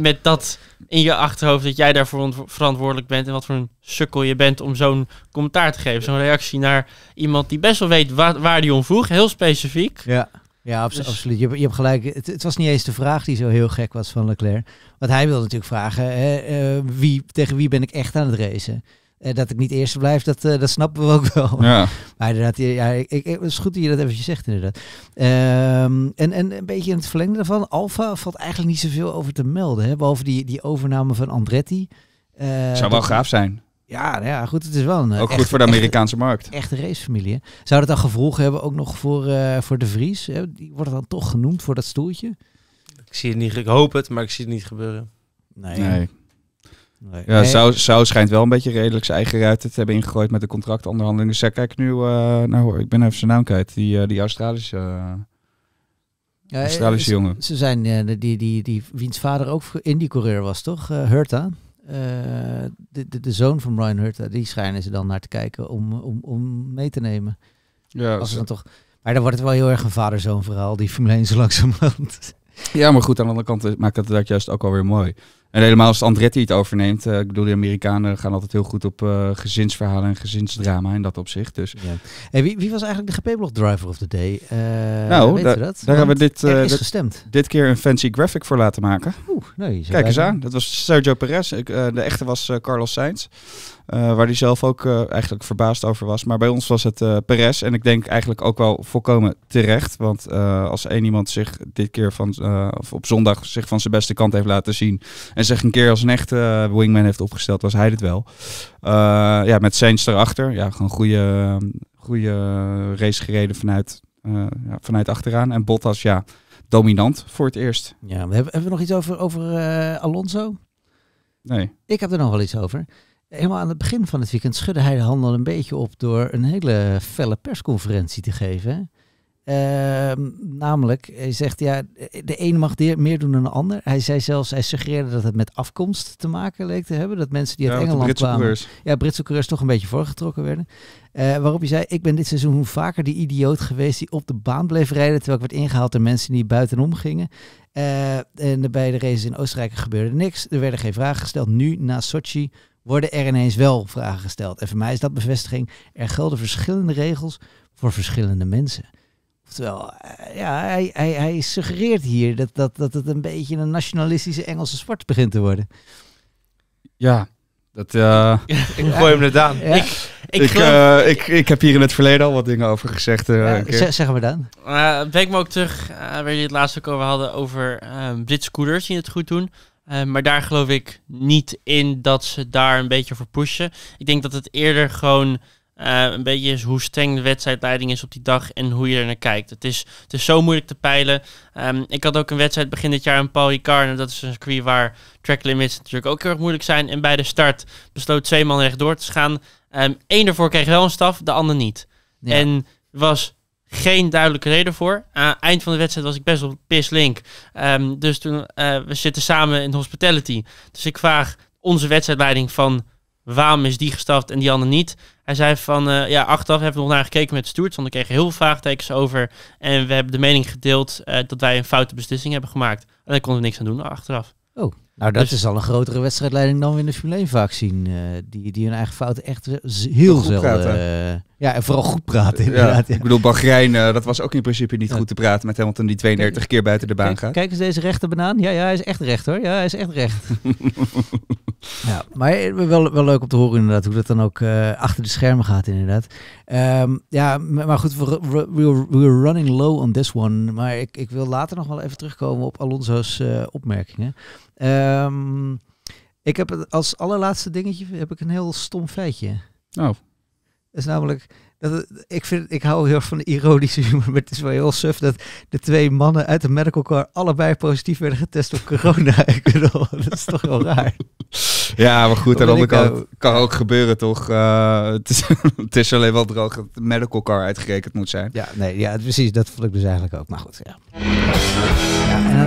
met dat in je achterhoofd dat jij daarvoor verantwoordelijk bent en wat voor een sukkel je bent om zo'n commentaar te geven. Zo'n reactie naar iemand die best wel weet waar, waar die om vroeg, heel specifiek. Ja. Ja, dus- absoluut. Je, je hebt gelijk. Het, het, was niet eens de vraag die zo heel gek was van Leclerc. Want hij wilde natuurlijk vragen, hè, eh, wie, tegen wie ben ik echt aan het racen? Eh, dat ik niet eerste blijf, dat, eh, dat snappen we ook wel. Ja. Maar inderdaad, ja, ik, het is goed dat je dat eventjes zegt inderdaad. Ehm, en, en een beetje in het verlengde daarvan, Alfa valt eigenlijk niet zoveel over te melden. Hè? Behalve die, die overname van Andretti. Zou wel dat, gaaf zijn. Ja, nou ja, goed, het is wel een... Eh, ook goed voor de Amerikaanse echt, markt. Echte racefamilie. Hè? Zou dat dan gevolgen hebben ook nog voor, eh, voor de Vries? Hè? Die wordt dan toch genoemd voor dat stoeltje? Ik zie het niet, ik hoop het, maar ik zie het niet gebeuren. Nee. nee. Ja, zou, zou schijnt wel een beetje redelijk zijn eigen ruiten te hebben ingegooid met de contractonderhandelingen. Dus kijk nu, uh, nou ik ben even zijn naam kwijt, die, die Australische... Ja, Australische jongen. Ze zijn uh, die, die, die, wiens vader ook die coureur was, toch? Uh, Herta? Eh, de, de, de, zoon van Brian Hurt die schijnen ze dan naar te kijken om, om, om mee te nemen. Ja, Als ze dan toch... Maar dan wordt het wel heel erg een vader-zoon verhaal, die Formule 1 zo langzamerhand. Ja, maar goed, aan de andere kant maakt het dat juist ook alweer mooi. En helemaal als Andretti het overneemt. Eh, ik bedoel, de Amerikanen gaan altijd heel goed op eh, gezinsverhalen en gezinsdrama in dat opzicht. Dus. wie, wie was eigenlijk de GP-blog driver of the day? Uh, nou, dat? daar hebben we dit, dit keer een fancy graphic voor laten maken. Oeh, nee, Kijk eens aan. Dat was Sergio Perez. de echte was Carlos Sainz. Eh, waar hij zelf ook eh, eigenlijk verbaasd over was. Maar bij ons was het uh, Perez. En ik denk eigenlijk ook wel volkomen terecht. Want als één iemand zich dit keer van, of op zondag zich van zijn beste kant heeft laten zien. En zich een keer als een echte wingman heeft opgesteld, was hij het wel. ja, met Sainz erachter. Ja, gewoon goede, goede race gereden vanuit, ja, vanuit achteraan. En Bottas, ja, dominant voor het eerst. Ja, hebben, we nog iets over, over Alonso? Nee. Ik heb er nog wel iets over. Helemaal aan het begin van het weekend schudde hij de handel een beetje op door een hele felle persconferentie te geven. Ehm, namelijk, hij zegt ja, de ene mag meer doen dan de ander. Hij zei zelfs, hij suggereerde dat het met afkomst te maken leek te hebben. Dat mensen die uit Engeland kwamen. Ja, Britse coureurs toch een beetje voorgetrokken werden. Eh, waarop hij zei, ik ben dit seizoen vaker die idioot geweest die op de baan bleef rijden. Terwijl ik werd ingehaald door mensen die buitenom gingen. Eh, en bij de races in Oostenrijk gebeurde niks. Er werden geen vragen gesteld. Nu, na Sochi, worden er ineens wel vragen gesteld. En voor mij is dat bevestiging. Er gelden verschillende regels voor verschillende mensen. Oftewel, eh, ja, hij, hij, hij suggereert hier dat, dat, dat het een beetje een nationalistische Engelse sport begint te worden. Ja, dat, uh, ik gooi hem er aan. Ik, ik, eh, ik, ik, heb hier in het verleden al wat dingen over gezegd. Uh, ja, zeg, maar dan. Uh, denk me ook terug, waar jullie het laatste ook over hadden, over uh, scooters, die het goed doen. Eh, maar daar geloof ik niet in dat ze daar een beetje voor pushen. Ik denk dat het eerder gewoon eh, een beetje is hoe streng de wedstrijdleiding is op die dag en hoe je er naar kijkt. Het is, het is zo moeilijk te peilen. Ehm, ik had ook een wedstrijd begin dit jaar in Paul Ricard. En dat is een circuit waar track limits natuurlijk ook heel erg moeilijk zijn. En bij de start besloot twee man rechtdoor te gaan. Eén ehm, um, ervoor kreeg wel een staf, de ander niet. Ja. En was geen duidelijke reden voor. Aan het eind van de wedstrijd was ik best wel pislink. Um, ehm, dus toen, eh, we zitten samen in hospitality. Dus ik vraag onze wedstrijdleiding van waarom is die gestart en die ander niet. Hij zei van, eh, ja, achteraf hebben we nog naar gekeken met Stuart, want ik kreeg heel veel vraagtekens over. En we hebben de mening gedeeld eh, dat wij een foute beslissing hebben gemaakt. En daar konden we niks aan doen achteraf. Nou, dat dus- is al een grotere wedstrijdleiding dan we in de Formule vaak zien. Eh, die, die hun eigen fouten echt heel zelden... Eh, ja, en vooral goed praten inderdaad. Ik bedoel, Bahrein, eh, dat was ook in principe niet goed te praten met Hamilton die 32 keer buiten de baan gaat. Kijk eens deze rechte banaan. Ja, ja, hij is echt recht hoor. Ja, hij is echt recht. ja, maar wel, wel leuk om te horen inderdaad hoe dat dan ook achter de schermen gaat inderdaad. Ehm, ja, maar goed, we we we're, running low on this one. Maar ik, ik wil later nog wel even terugkomen op Alonso's opmerkingen. Ehm, ik heb het als allerlaatste dingetje heb ik een heel stom feitje. Oh. is namelijk, dat, ik, vind, ik hou heel erg van de ironische humor, maar het is wel heel suf dat de twee mannen uit de medical car allebei positief werden getest op corona. ik bedoel, dat is toch wel raar. Ja, maar goed, aan de andere kant kan ook gebeuren, toch? Eh, het, is, het, is, alleen wel droog dat de medical car uitgerekend moet zijn. Ja, nee, ja, precies, dat vond ik dus eigenlijk ook. Maar goed, ja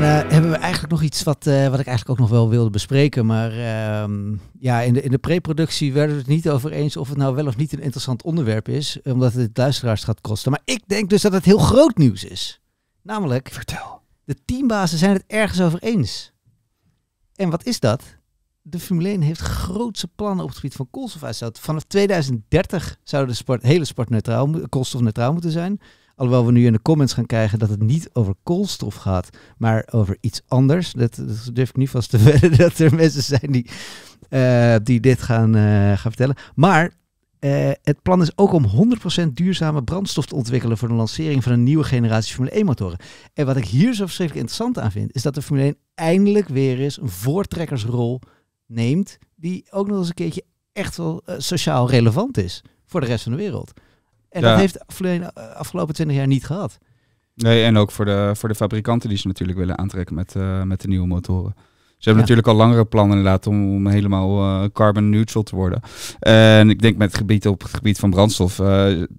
dan eh, hebben we eigenlijk nog iets wat, eh, wat ik eigenlijk ook nog wel wilde bespreken. Maar ehm, ja, in de, in de pre-productie werden we het niet over eens of het nou wel of niet een interessant onderwerp is. Omdat het luisteraars gaat kosten. Maar ik denk dus dat het heel groot nieuws is. Namelijk, Vertel. de teambazen zijn het ergens over eens. En wat is dat? De Formule 1 heeft grootse plannen op het gebied van koolstofuitstoot. Vanaf 2030 zou de sport, hele sport neutraal, koolstofneutraal moeten zijn. Alhoewel we nu in de comments gaan krijgen dat het niet over koolstof gaat, maar over iets anders. Dat, durf ik niet vast te verder dat er mensen zijn die, eh, die dit gaan, eh, gaan vertellen. Maar eh, het plan is ook om 100% duurzame brandstof te ontwikkelen voor de lancering van een nieuwe generatie Formule 1-motoren. En wat ik hier zo verschrikkelijk interessant aan vind, is dat de Formule 1 eindelijk weer eens een voortrekkersrol neemt, die ook nog eens een keertje echt wel sociaal relevant is voor de rest van de wereld. En dat heeft de afgelopen 20 jaar niet gehad. Nee, en ook voor de, voor de fabrikanten die ze natuurlijk willen aantrekken met, eh, met de nieuwe motoren. Ze hebben natuurlijk al langere plannen inderdaad om, om helemaal eh, carbon neutral te worden. En ik denk met het gebied op het gebied van brandstof, eh,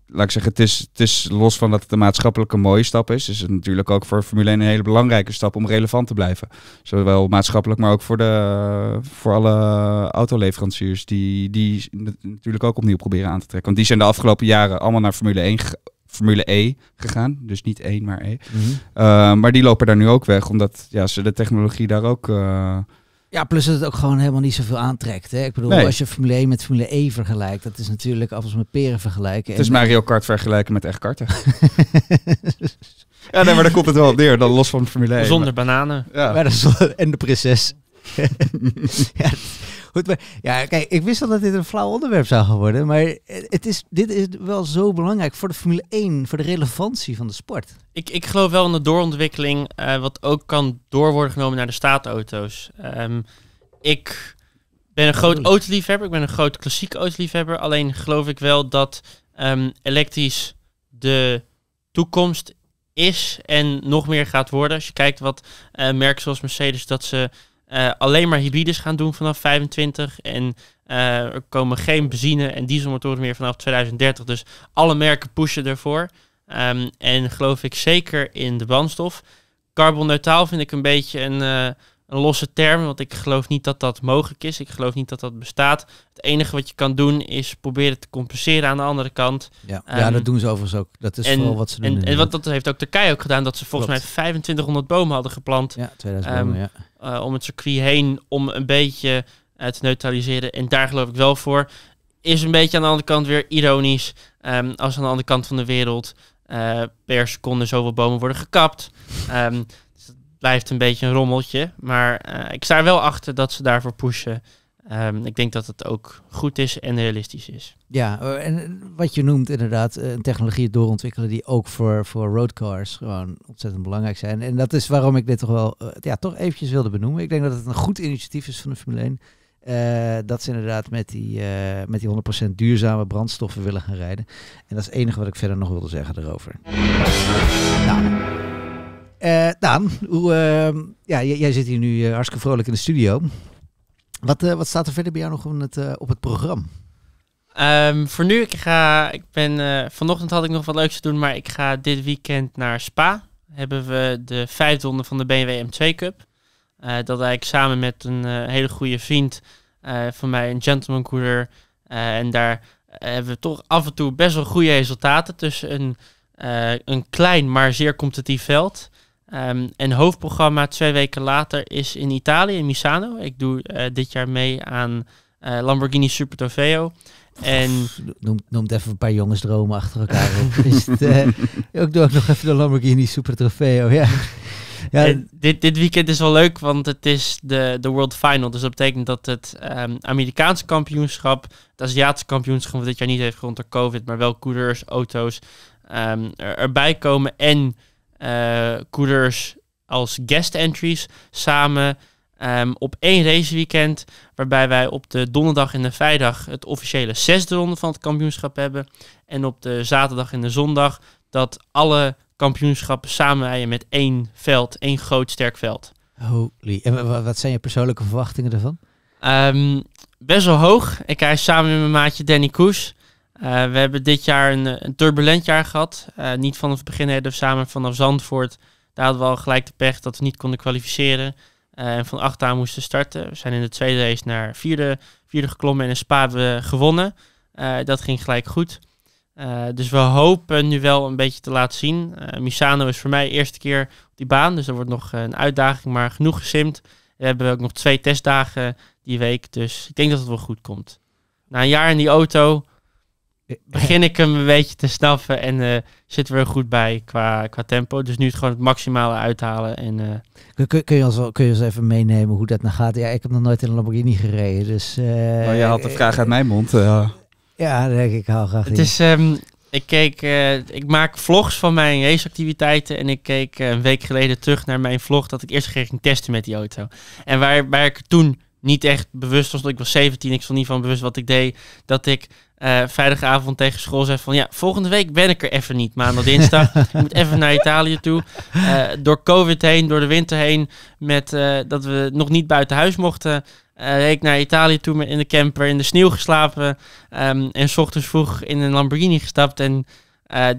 laat ik zeggen, het is, het is los van dat het een maatschappelijke mooie stap is, is het natuurlijk ook voor Formule 1 een hele belangrijke stap om relevant te blijven. Zowel maatschappelijk, maar ook voor, de, voor alle autoleveranciers die, die natuurlijk ook opnieuw proberen aan te trekken. Want die zijn de afgelopen jaren allemaal naar Formule 1 Formule E gegaan. Dus niet één, maar E. maar die lopen daar nu ook weg, omdat ja, ze de technologie daar ook... Eh, ja, plus het ook gewoon helemaal niet zoveel aantrekt. Hè? Ik bedoel, als je Formule 1 e met Formule E vergelijkt, dat is natuurlijk toe met peren vergelijken. Het is Mario Kart vergelijken met echt karten. ja, nee, maar daar komt het wel neer, dan los van Formule 1. E, Zonder bananen. Ja. en de prinses. ja, Goed, ja, kijk, ik wist al dat dit een flauw onderwerp zou gaan worden. Maar het is, dit is wel zo belangrijk voor de Formule 1, voor de relevantie van de sport. Ik, ik geloof wel in de doorontwikkeling, eh, wat ook kan door worden genomen naar de staatauto's. Ehm, ik ben een groot liefhebber ik ben een groot klassiek liefhebber Alleen geloof ik wel dat ehm, elektrisch de toekomst is en nog meer gaat worden. Als je kijkt wat uh, merken zoals Mercedes, dat ze eh, alleen maar hybrides gaan doen vanaf 25. En eh, er komen geen benzine- en dieselmotoren meer vanaf 2030. Dus alle merken pushen ervoor. Ehm, en geloof ik zeker in de brandstof. Carbon neutraal vind ik een beetje een eh, een losse term, want ik geloof niet dat dat mogelijk is. Ik geloof niet dat dat bestaat. Het enige wat je kan doen is proberen te compenseren aan de andere kant. Ja, ja dat ehm, doen ze overigens ook. Dat is vooral wat ze doen. En, en wat dat heeft ook Turkije ook gedaan, dat ze volgens mij 2500 bomen hadden geplant. Ja, bomen, ehm, ja. Eh, om het circuit heen, om een beetje het eh, te neutraliseren. En daar geloof ik wel voor. Is een beetje aan de andere kant weer ironisch. Ehm, als aan de andere kant van de wereld eh, per seconde zoveel bomen worden gekapt blijft een beetje een rommeltje. Maar eh, ik sta er wel achter dat ze daarvoor pushen. Ehm, ik denk dat het ook goed is en realistisch is. Ja, eh, en wat je noemt inderdaad, eh, een technologie doorontwikkelen die ook voor, voor roadcars gewoon ontzettend belangrijk zijn. En dat is waarom ik dit toch wel ja, toch eventjes wilde benoemen. Ik denk dat het een goed initiatief is van de Formule 1. dat ze inderdaad met die, met die 100% duurzame brandstoffen willen gaan rijden. En dat is het enige wat ik verder nog wilde zeggen erover. Nou, uh, Daan, ehm, ja, jij, zit hier nu eh, hartstikke vrolijk in de studio. Wat, eh, wat staat er verder bij jou nog op het, op het programma? Ehm, voor nu, ik, ga, ik ben, vanochtend had ik nog wat leuks te doen, maar ik ga dit weekend naar Spa. Hebben we de vijfde ronde van de BMW M2 Cup. dat eigenlijk samen met een hele goede vriend van mij, een gentleman coureur. en daar hebben we toch af en toe best wel goede resultaten. tussen een, een klein maar zeer competitief veld. Ehm, en hoofdprogramma twee weken later is in Italië, in Misano. Ik doe eh, dit jaar mee aan eh, Lamborghini Super Trofeo. En... Noem, noemt even een paar jongens dromen achter elkaar op. Is het, eh, ook doe ik nog even de Lamborghini Super Trofeo, ja. ja. dit, dit weekend is wel leuk, want het is de, de World Final. Dus dat betekent dat het ehm, Amerikaanse kampioenschap, het Aziatische kampioenschap dit jaar niet heeft rond de COVID, maar wel coureurs, auto's ehm, erbij komen en eh, coureurs als guest entries samen ehm, op één raceweekend. Waarbij wij op de donderdag en de vrijdag het officiële zesde ronde van het kampioenschap hebben. En op de zaterdag en de zondag dat alle kampioenschappen samenrijden met één veld, één groot sterk veld. Holy. En wat zijn je persoonlijke verwachtingen daarvan? Ehm, best wel hoog. Ik rij samen met mijn maatje Danny Koes. Eh, we hebben dit jaar een, een turbulent jaar gehad. Eh, niet vanaf het begin hebben we samen vanaf Zandvoort. Daar hadden we al gelijk de pech dat we niet konden kwalificeren. Eh, en van achteraan moesten starten. We zijn in de tweede race naar vierde, vierde geklommen en in Spa hebben we gewonnen. dat ging gelijk goed. dus we hopen nu wel een beetje te laten zien. Uh, Misano is voor mij de eerste keer op die baan, dus dat wordt nog een uitdaging, maar genoeg gesimd. We hebben ook nog twee testdagen die week, dus ik denk dat het wel goed komt. Na een jaar in die auto begin ik hem een beetje te snaffen en uh, zitten we er goed bij qua, qua tempo. Dus nu het gewoon het maximale uithalen. En, eh, kun, kun, je ons, kun je even meenemen hoe dat nou gaat? Ja, ik heb nog nooit in een Lamborghini gereden, dus... Eh, oh, je had de vraag uit mijn mond. Ja, denk ik al graag Het is, ehm, ik, keek, ik maak vlogs van mijn raceactiviteiten en ik keek een week geleden terug naar mijn vlog dat ik eerst ging testen met die auto. En waar, waar ik toen niet echt bewust was, dat ik was 17, ik was niet van bewust wat ik deed, dat ik uh, vrijdagavond tegen school zei van ja, volgende week ben ik er even niet. Maandag, dinsdag. ik moet even naar Italië toe. Eh, door COVID heen, door de winter heen, met eh, dat we nog niet buiten huis mochten. Uh, ik naar Italië toe in de camper, in de sneeuw geslapen. Ehm, en s ochtends vroeg in een Lamborghini gestapt. En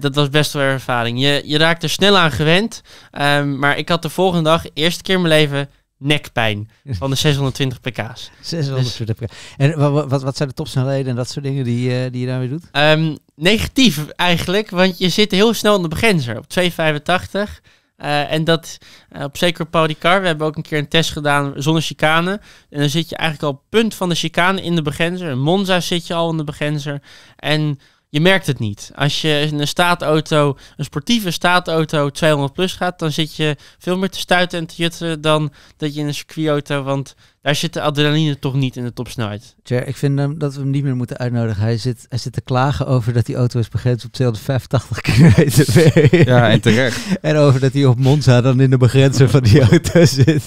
dat was best wel een ervaring. Je, je raakt er snel aan gewend. Ehm, maar ik had de volgende dag, eerste keer in mijn leven, nekpijn van de 620 pk's. 620 pk. En wat, wat, zijn de topsnelheden en dat soort dingen die, eh, die je daarmee doet? Ehm, negatief eigenlijk, want je zit heel snel in de begrenzer op 285. Eh, en dat eh, op zeker op we hebben ook een keer een test gedaan zonder chicane. En dan zit je eigenlijk al punt van de chicane in de begrenzer. In Monza zit je al in de begrenzer. En je merkt het niet. Als je in een staatauto, een sportieve staatauto 200 plus gaat, dan zit je veel meer te stuiten en te jutten dan dat je in een circuitauto, want daar zit de adrenaline toch niet in de topsnelheid. Tjer, ik vind hem, dat we hem niet meer moeten uitnodigen. Hij zit, hij zit te klagen over dat die auto is begrensd op 285 km Ja, en terecht. en over dat hij op Monza dan in de begrenzer van die auto zit.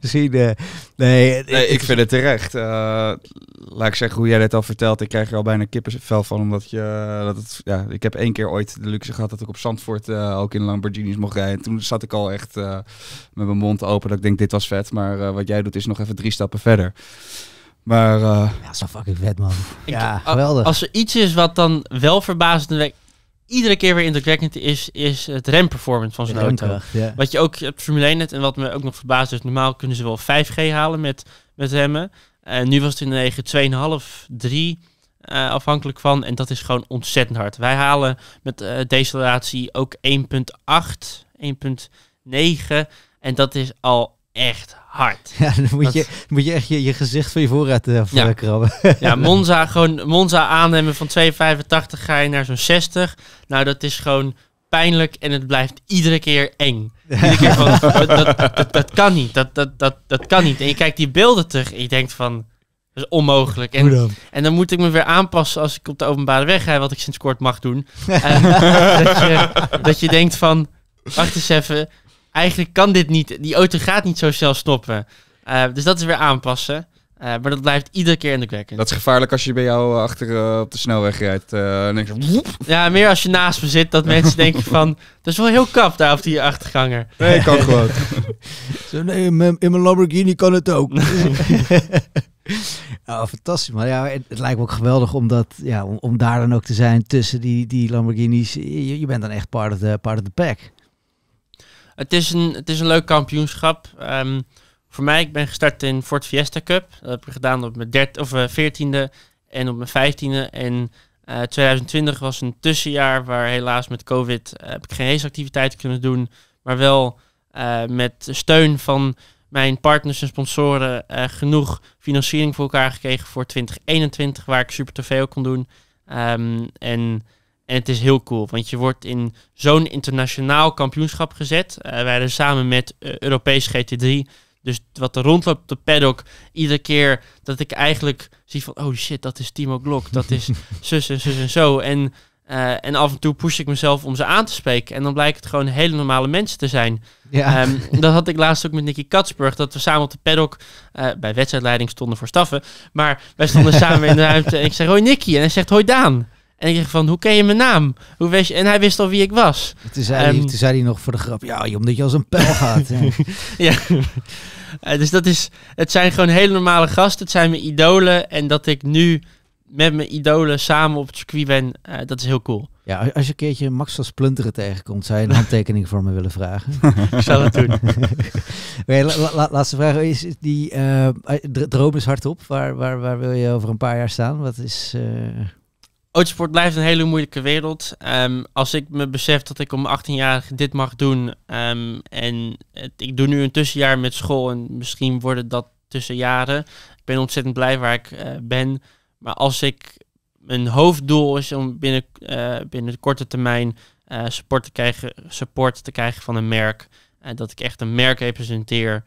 Misschien. Eh, nee, nee ik, vind het terecht. Eh, laat ik zeggen hoe jij dit al vertelt. Ik krijg er al bijna kippenvel van. Omdat je. Eh, dat ja, ik heb één keer ooit de luxe gehad dat ik op Zandvoort ook in Lamborghinis mocht rijden. toen zat ik al echt met mijn mond open. Dat ik denk, dit was vet. Maar wat jij doet is nog even drie stappen verder. Maar. ja, zo fucking vet, man. ja, geweldig. Als er iets is wat dan wel verbazend iedere keer weer indrukwekkend is, is het remperformance van zijn auto. Wat je ook hebt Formule 1 net, en wat me ook nog verbaast is, normaal kunnen ze wel 5G halen met, met remmen. En nu was het in de 2,5, 3 uh, afhankelijk van. En dat is gewoon ontzettend hard. Wij halen met uh, deceleratie ook 1,8, 1,9. En dat is al echt hard. Ja, dan moet, je, moet je echt je, je gezicht van je voorraad uh, ja. krabben. Ja, Monza, gewoon, Monza aannemen van 2,85 ga je naar zo'n 60. Nou, dat is gewoon pijnlijk en het blijft iedere keer eng. van, dat, dat, dat, kan niet, dat, dat, dat, dat kan niet. En je kijkt die beelden terug en je denkt van... Dat is onmogelijk. En dan? moet ik me weer aanpassen als ik op de openbare weg ga wat ik sinds kort mag doen. dat, je, dat je denkt van, wacht eens even, eigenlijk kan dit niet. Die auto gaat niet zo snel stoppen. Eh, dus dat is weer aanpassen. Eh, maar dat blijft iedere keer in de indrukwekkend. Dat is gevaarlijk als je bij jou eh, achter op de snelweg rijdt. Ja, meer als je naast me zit, dat mensen denken van... Dat is wel heel kap daar op die achterganger. Nee, kan gewoon. Zo, nee, in mijn, Lamborghini kan het ook. oh, fantastisch. Maar ja, het, lijkt me ook geweldig om, dat, ja, om, daar dan ook te zijn tussen die, die Lamborghinis. Je, je bent dan echt part of the, part of the pack. Het is een, het is een leuk kampioenschap. Ehm, voor mij, ik ben gestart in Ford Fiesta Cup. Dat heb ik gedaan op mijn dert, of, eh, veertiende en op mijn vijftiende. En 2020 eh, was een tussenjaar waar helaas met COVID eh, heb ik geen raceactiviteiten kunnen doen. Maar wel met steun van mijn partners en sponsoren genoeg financiering voor elkaar gekregen voor 2021, waar ik super tv kon doen. Ehm, en en het is heel cool, want je wordt in zo'n internationaal kampioenschap gezet. Uh, wij zijn samen met eh, Europees GT3. Dus wat er rondloopt op de paddock, iedere keer dat ik eigenlijk zie van... Oh shit, dat is Timo Glock, dat is zus en zus en zo. En, eh, en af en toe push ik mezelf om ze aan te spreken. En dan blijkt het gewoon hele normale mensen te zijn. Ehm, dat had ik laatst ook met Nicky Katsburg. Dat we samen op de paddock bij wedstrijdleiding stonden voor staffen. Maar wij stonden samen in de ruimte en ik zeg hoi Nicky. En hij zegt hoi Daan. En ik dacht van, hoe ken je mijn naam? Hoe wist je? En hij wist al wie ik was. Toen zei, hij, ehm, toen zei hij nog voor de grap, ja, omdat je als een pijl gaat. ja, eh, dus dat is, het zijn gewoon hele normale gasten. Het zijn mijn idolen. En dat ik nu met mijn idolen samen op het circuit ben, eh, dat is heel cool. Ja, als je een keertje Max als Plunteren tegenkomt, zou je een handtekening voor me willen vragen? ik zal het doen. laatste vraag is die eh, droom is hardop. Waar, waar, waar wil je over een paar jaar staan? Wat is... Autosport blijft een hele moeilijke wereld. Ehm, als ik me besef dat ik om 18 jaar dit mag doen. Ehm, en ik doe nu een tussenjaar met school. En misschien worden dat tussenjaren. Ik ben ontzettend blij waar ik eh, ben. Maar als ik. Mijn hoofddoel is om binnen, eh, binnen de korte termijn uh, support, te krijgen, support te krijgen van een merk. en dat ik echt een merk representeer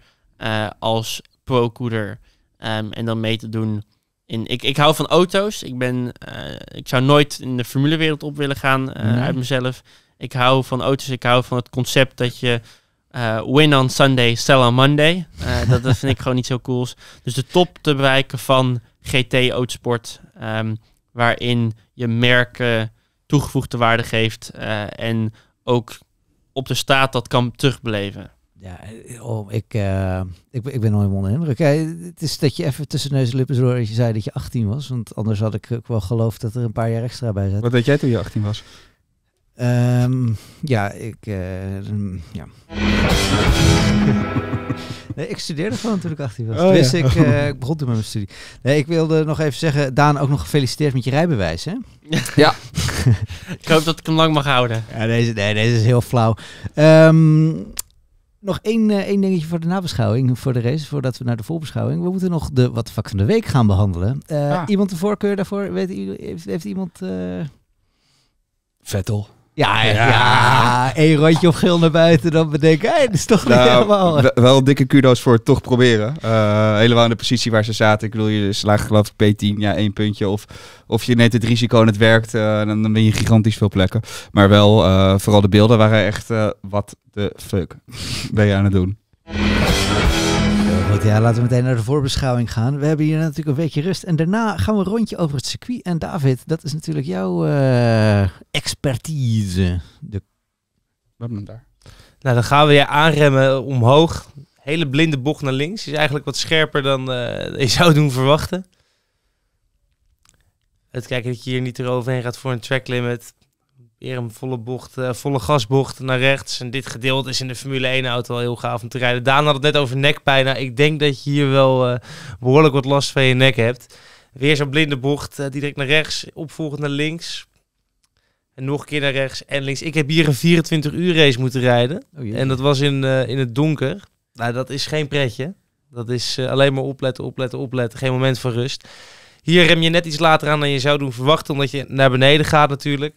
als pro-coeder. Ehm, en dan mee te doen ik, ik hou van auto's. Ik, ben, eh, ik zou nooit in de formulewereld op willen gaan eh, mhm. uit mezelf. Ik hou van auto's. Ik hou van het concept dat je eh, win on Sunday, sell on Monday. dat, dat, vind ik gewoon niet zo cools. Dus de top te bereiken van GT Autosport. Ehm, waarin je merken toegevoegde waarde geeft. en ook op de staat dat kan terugbeleven. Ja, eh, oh, ik, uh, ik, ik ben nooit onder indruk. het is dat je even tussen neus en lippen door dat je zei dat je 18 was. Want anders had ik ook wel geloofd dat er een paar jaar extra bij zat. Wat deed jij toen je 18 was? Ehm, ja, ik... Eh, ja. Nee, ik studeerde gewoon toen ik 18 was. Oh, dus ik, ik, begon toen met mijn studie. Nee, ik wilde nog even zeggen, Daan, ook nog gefeliciteerd met je rijbewijs, hè? Ja. ik hoop dat ik hem lang mag houden. Ja, deze, nee, deze is heel flauw. Ehm, nog één, eh, één dingetje voor de nabeschouwing, voor de race, voordat we naar de voorbeschouwing. We moeten nog de wat vak van de week gaan behandelen. Eh, ah. Iemand de voorkeur daarvoor? Weet, heeft, heeft iemand... Eh, Vettel. Ja, ja. ja één rondje op geel naar buiten, dan bedenken hey, dat is toch niet nou, helemaal... Wel dikke kudo's voor het toch proberen. Eh, helemaal in de positie waar ze zaten. Ik bedoel, je slaag geloof ik P10, ja, één puntje. Of, of je neemt het risico en het werkt, eh, dan, ben je gigantisch veel plekken. Maar wel, eh, vooral de beelden waren echt, wat de fuck ben je aan het doen? Ja, laten we meteen naar de voorbeschouwing gaan. We hebben hier natuurlijk een weekje rust. En daarna gaan we een rondje over het circuit. En David, dat is natuurlijk jouw eh, expertise. De... Wat men daar? Nou, dan gaan we je aanremmen omhoog. Hele blinde bocht naar links. Is eigenlijk wat scherper dan eh, je zou doen verwachten. Het kijken dat je hier niet eroverheen gaat voor een track limit. Weer een volle, bocht, eh, volle gasbocht naar rechts. En dit gedeelte is in de Formule 1-auto wel heel gaaf om te rijden. Daan had het net over nekpijn. Nou, ik denk dat je hier wel eh, behoorlijk wat last van je nek hebt. Weer zo'n blinde bocht, eh, direct naar rechts, opvolgend naar links. En nog een keer naar rechts en links. Ik heb hier een 24-uur race moeten rijden. Oh, en dat was in, in het donker. Nou, dat is geen pretje. Dat is alleen maar opletten, opletten, opletten. Geen moment van rust. Hier rem je net iets later aan dan je zou doen verwachten, omdat je naar beneden gaat natuurlijk.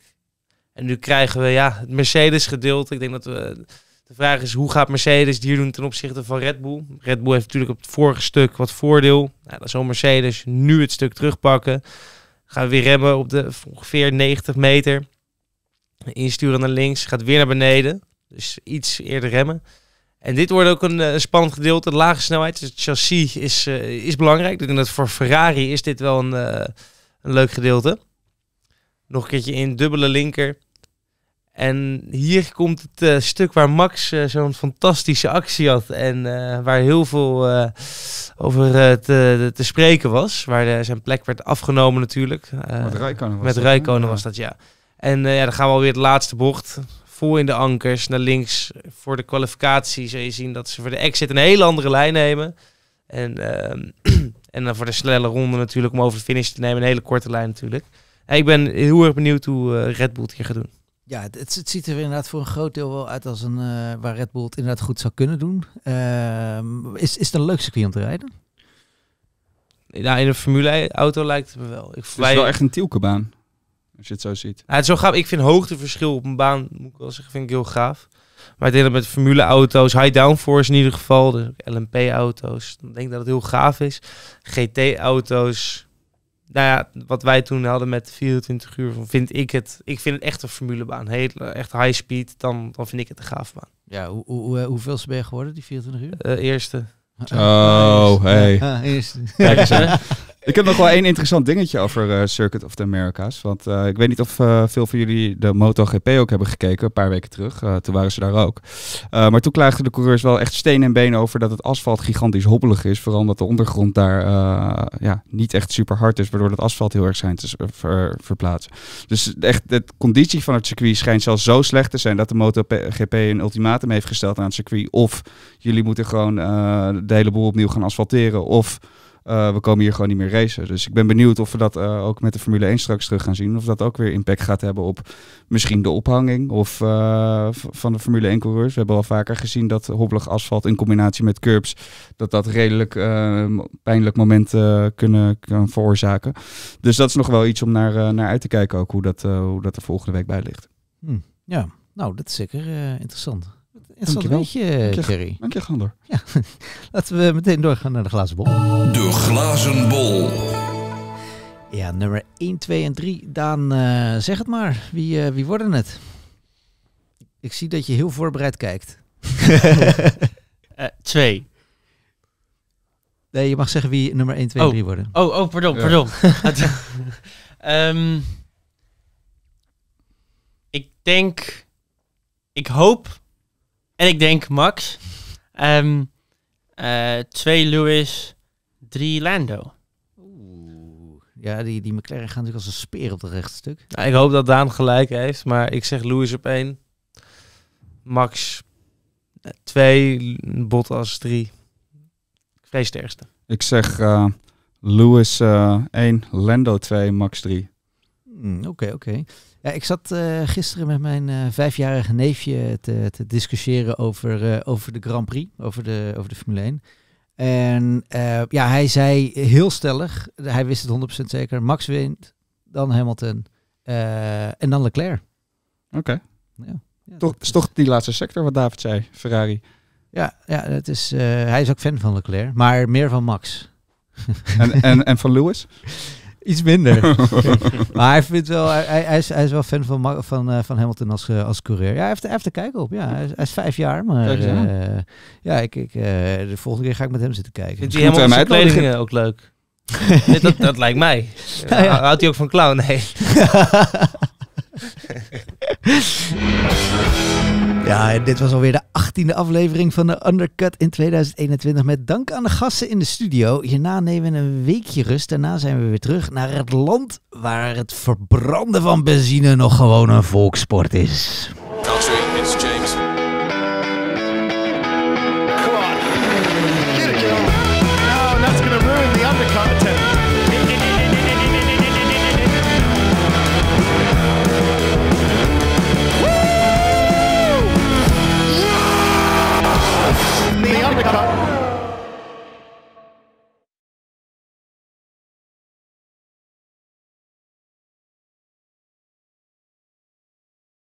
En nu krijgen we ja, het Mercedes-gedeelte. Ik denk dat we. De vraag is, hoe gaat Mercedes hier doen ten opzichte van Red Bull? Red Bull heeft natuurlijk op het vorige stuk wat voordeel. Nou, dan zal Mercedes nu het stuk terugpakken. Gaan we weer remmen op de ongeveer 90 meter. Insturen naar links, gaat weer naar beneden. Dus iets eerder remmen. En dit wordt ook een, eh, spannend gedeelte. lage snelheid, dus het chassis is, eh, is belangrijk. Ik denk dat voor Ferrari is dit wel een, eh, een leuk gedeelte. Nog een keertje in, dubbele linker. En hier komt het eh, stuk waar Max eh, zo'n fantastische actie had en eh, waar heel veel over te, te, spreken was. Waar zijn plek werd afgenomen natuurlijk. met Rijkonen was, dat, was dat, ja. En ja, dan gaan we alweer het laatste bocht. Voor in de ankers, naar links voor de kwalificatie. Zul je zien dat ze voor de exit een hele andere lijn nemen. En, ehm, en dan voor de snelle ronde natuurlijk om over de finish te nemen. Een hele korte lijn natuurlijk. En ik ben heel erg benieuwd hoe Red Bull het hier gaat doen. Ja, het, het, ziet er inderdaad voor een groot deel wel uit als een eh, waar Red Bull het inderdaad goed zou kunnen doen. Ehm, is, is het een leuk circuit om te rijden? Ja, nou, in een Formule-auto lijkt het me wel. Ik het is wel echt een baan als je het zo ziet. Ja, nou, het is wel gaaf. Ik vind hoogteverschil op een baan, moet ik wel zeggen, vind ik heel gaaf. Maar het denk met Formule-auto's, high downforce in ieder geval, de LMP-auto's, ik denk dat het heel gaaf is. GT-auto's, nou ja, wat wij toen hadden met 24 uur, vind ik het. Ik vind het echt een formulebaan. Heel, echt high speed, dan, dan vind ik het een gaaf baan. Ja, hoe, hoe, hoeveel ben je geworden, die 24 uur? Uh, eerste. Oh, hey. eerste. Kijk eens, hè. Ik heb nog wel één interessant dingetje over eh, Circuit of the Americas. Want eh, ik weet niet of eh, veel van jullie de MotoGP ook hebben gekeken, een paar weken terug. toen waren ze daar ook. maar toen klaagden de coureurs wel echt steen en been over dat het asfalt gigantisch hobbelig is. Vooral omdat de ondergrond daar ja, niet echt super hard is, waardoor het asfalt heel erg schijnt te ver verplaatsen. Dus echt, de conditie van het circuit schijnt zelfs zo slecht te zijn dat de MotoGP een ultimatum heeft gesteld aan het circuit. Of jullie moeten gewoon de hele boel opnieuw gaan asfalteren, of... Eh, we komen hier gewoon niet meer racen. Dus ik ben benieuwd of we dat eh, ook met de Formule 1 straks terug gaan zien. Of dat ook weer impact gaat hebben op misschien de ophanging of, eh, van de Formule 1 coureurs. We hebben al vaker gezien dat hobbelig asfalt in combinatie met curbs, dat dat redelijk pijnlijk momenten kunnen, veroorzaken. Dus dat is nog wel iets om naar, naar uit te kijken ook, hoe dat, hoe dat er volgende week bij ligt. Hm. Ja, nou, dat is zeker interessant. Een beetje, Thierry. Dank je, Gander. Ja, laten we meteen doorgaan naar de glazen bol. De glazen bol. Ja, nummer 1, 2 en 3. Daan, uh, zeg het maar. Wie, eh, wie worden het? Ik zie dat je heel voorbereid kijkt. uh, twee. Nee, je mag zeggen wie nummer 1, 2 en 3 worden. Oh, oh pardon, pardon. um, ik denk... Ik hoop en ik denk Max. 2, ehm, eh, Lewis, 3 Lando. Oeh. Ja, die, die McLaren gaan natuurlijk als een speer op het rechtstuk. Nou, ik hoop dat Daan gelijk heeft, maar ik zeg Lewis op 1. Max 2. Eh, Bottas als 3. Twee sterkste. Ik zeg uh, Lewis 1, Lando 2, Max 3. Hmm, oké, oké. Ja, ik zat eh, gisteren met mijn eh, vijfjarige neefje te, te discussiëren over, eh, over de Grand Prix, over de, over de Formule 1. En ja, hij zei heel stellig, hij wist het 100% zeker, Max wint, dan Hamilton en dan Leclerc. Oké. Ja. toch, is toch die laatste sector wat David zei, Ferrari. Ja, ja het is, hij is ook fan van Leclerc, maar meer van Max. en, en, en van Lewis? Iets minder. maar hij, vindt wel, hij, is, wel fan van, van, eh, van Hamilton als, eh, als coureur. Ja, hij heeft, hij heeft er kijken op. Ja, hij, is, vijf jaar, maar eh, ja, ik, ik, de volgende keer ga ik met hem zitten kijken. Vindt hij helemaal zijn kledingen ook leuk? dat, dat lijkt mij. Houdt hij ook van clown? Nee. ja, en dit was alweer de achttiende aflevering van de Undercut in 2021. Met dank aan de gasten in de studio. Hierna nemen we een weekje rust. Daarna zijn we weer terug naar het land waar het verbranden van benzine nog gewoon een volksport is.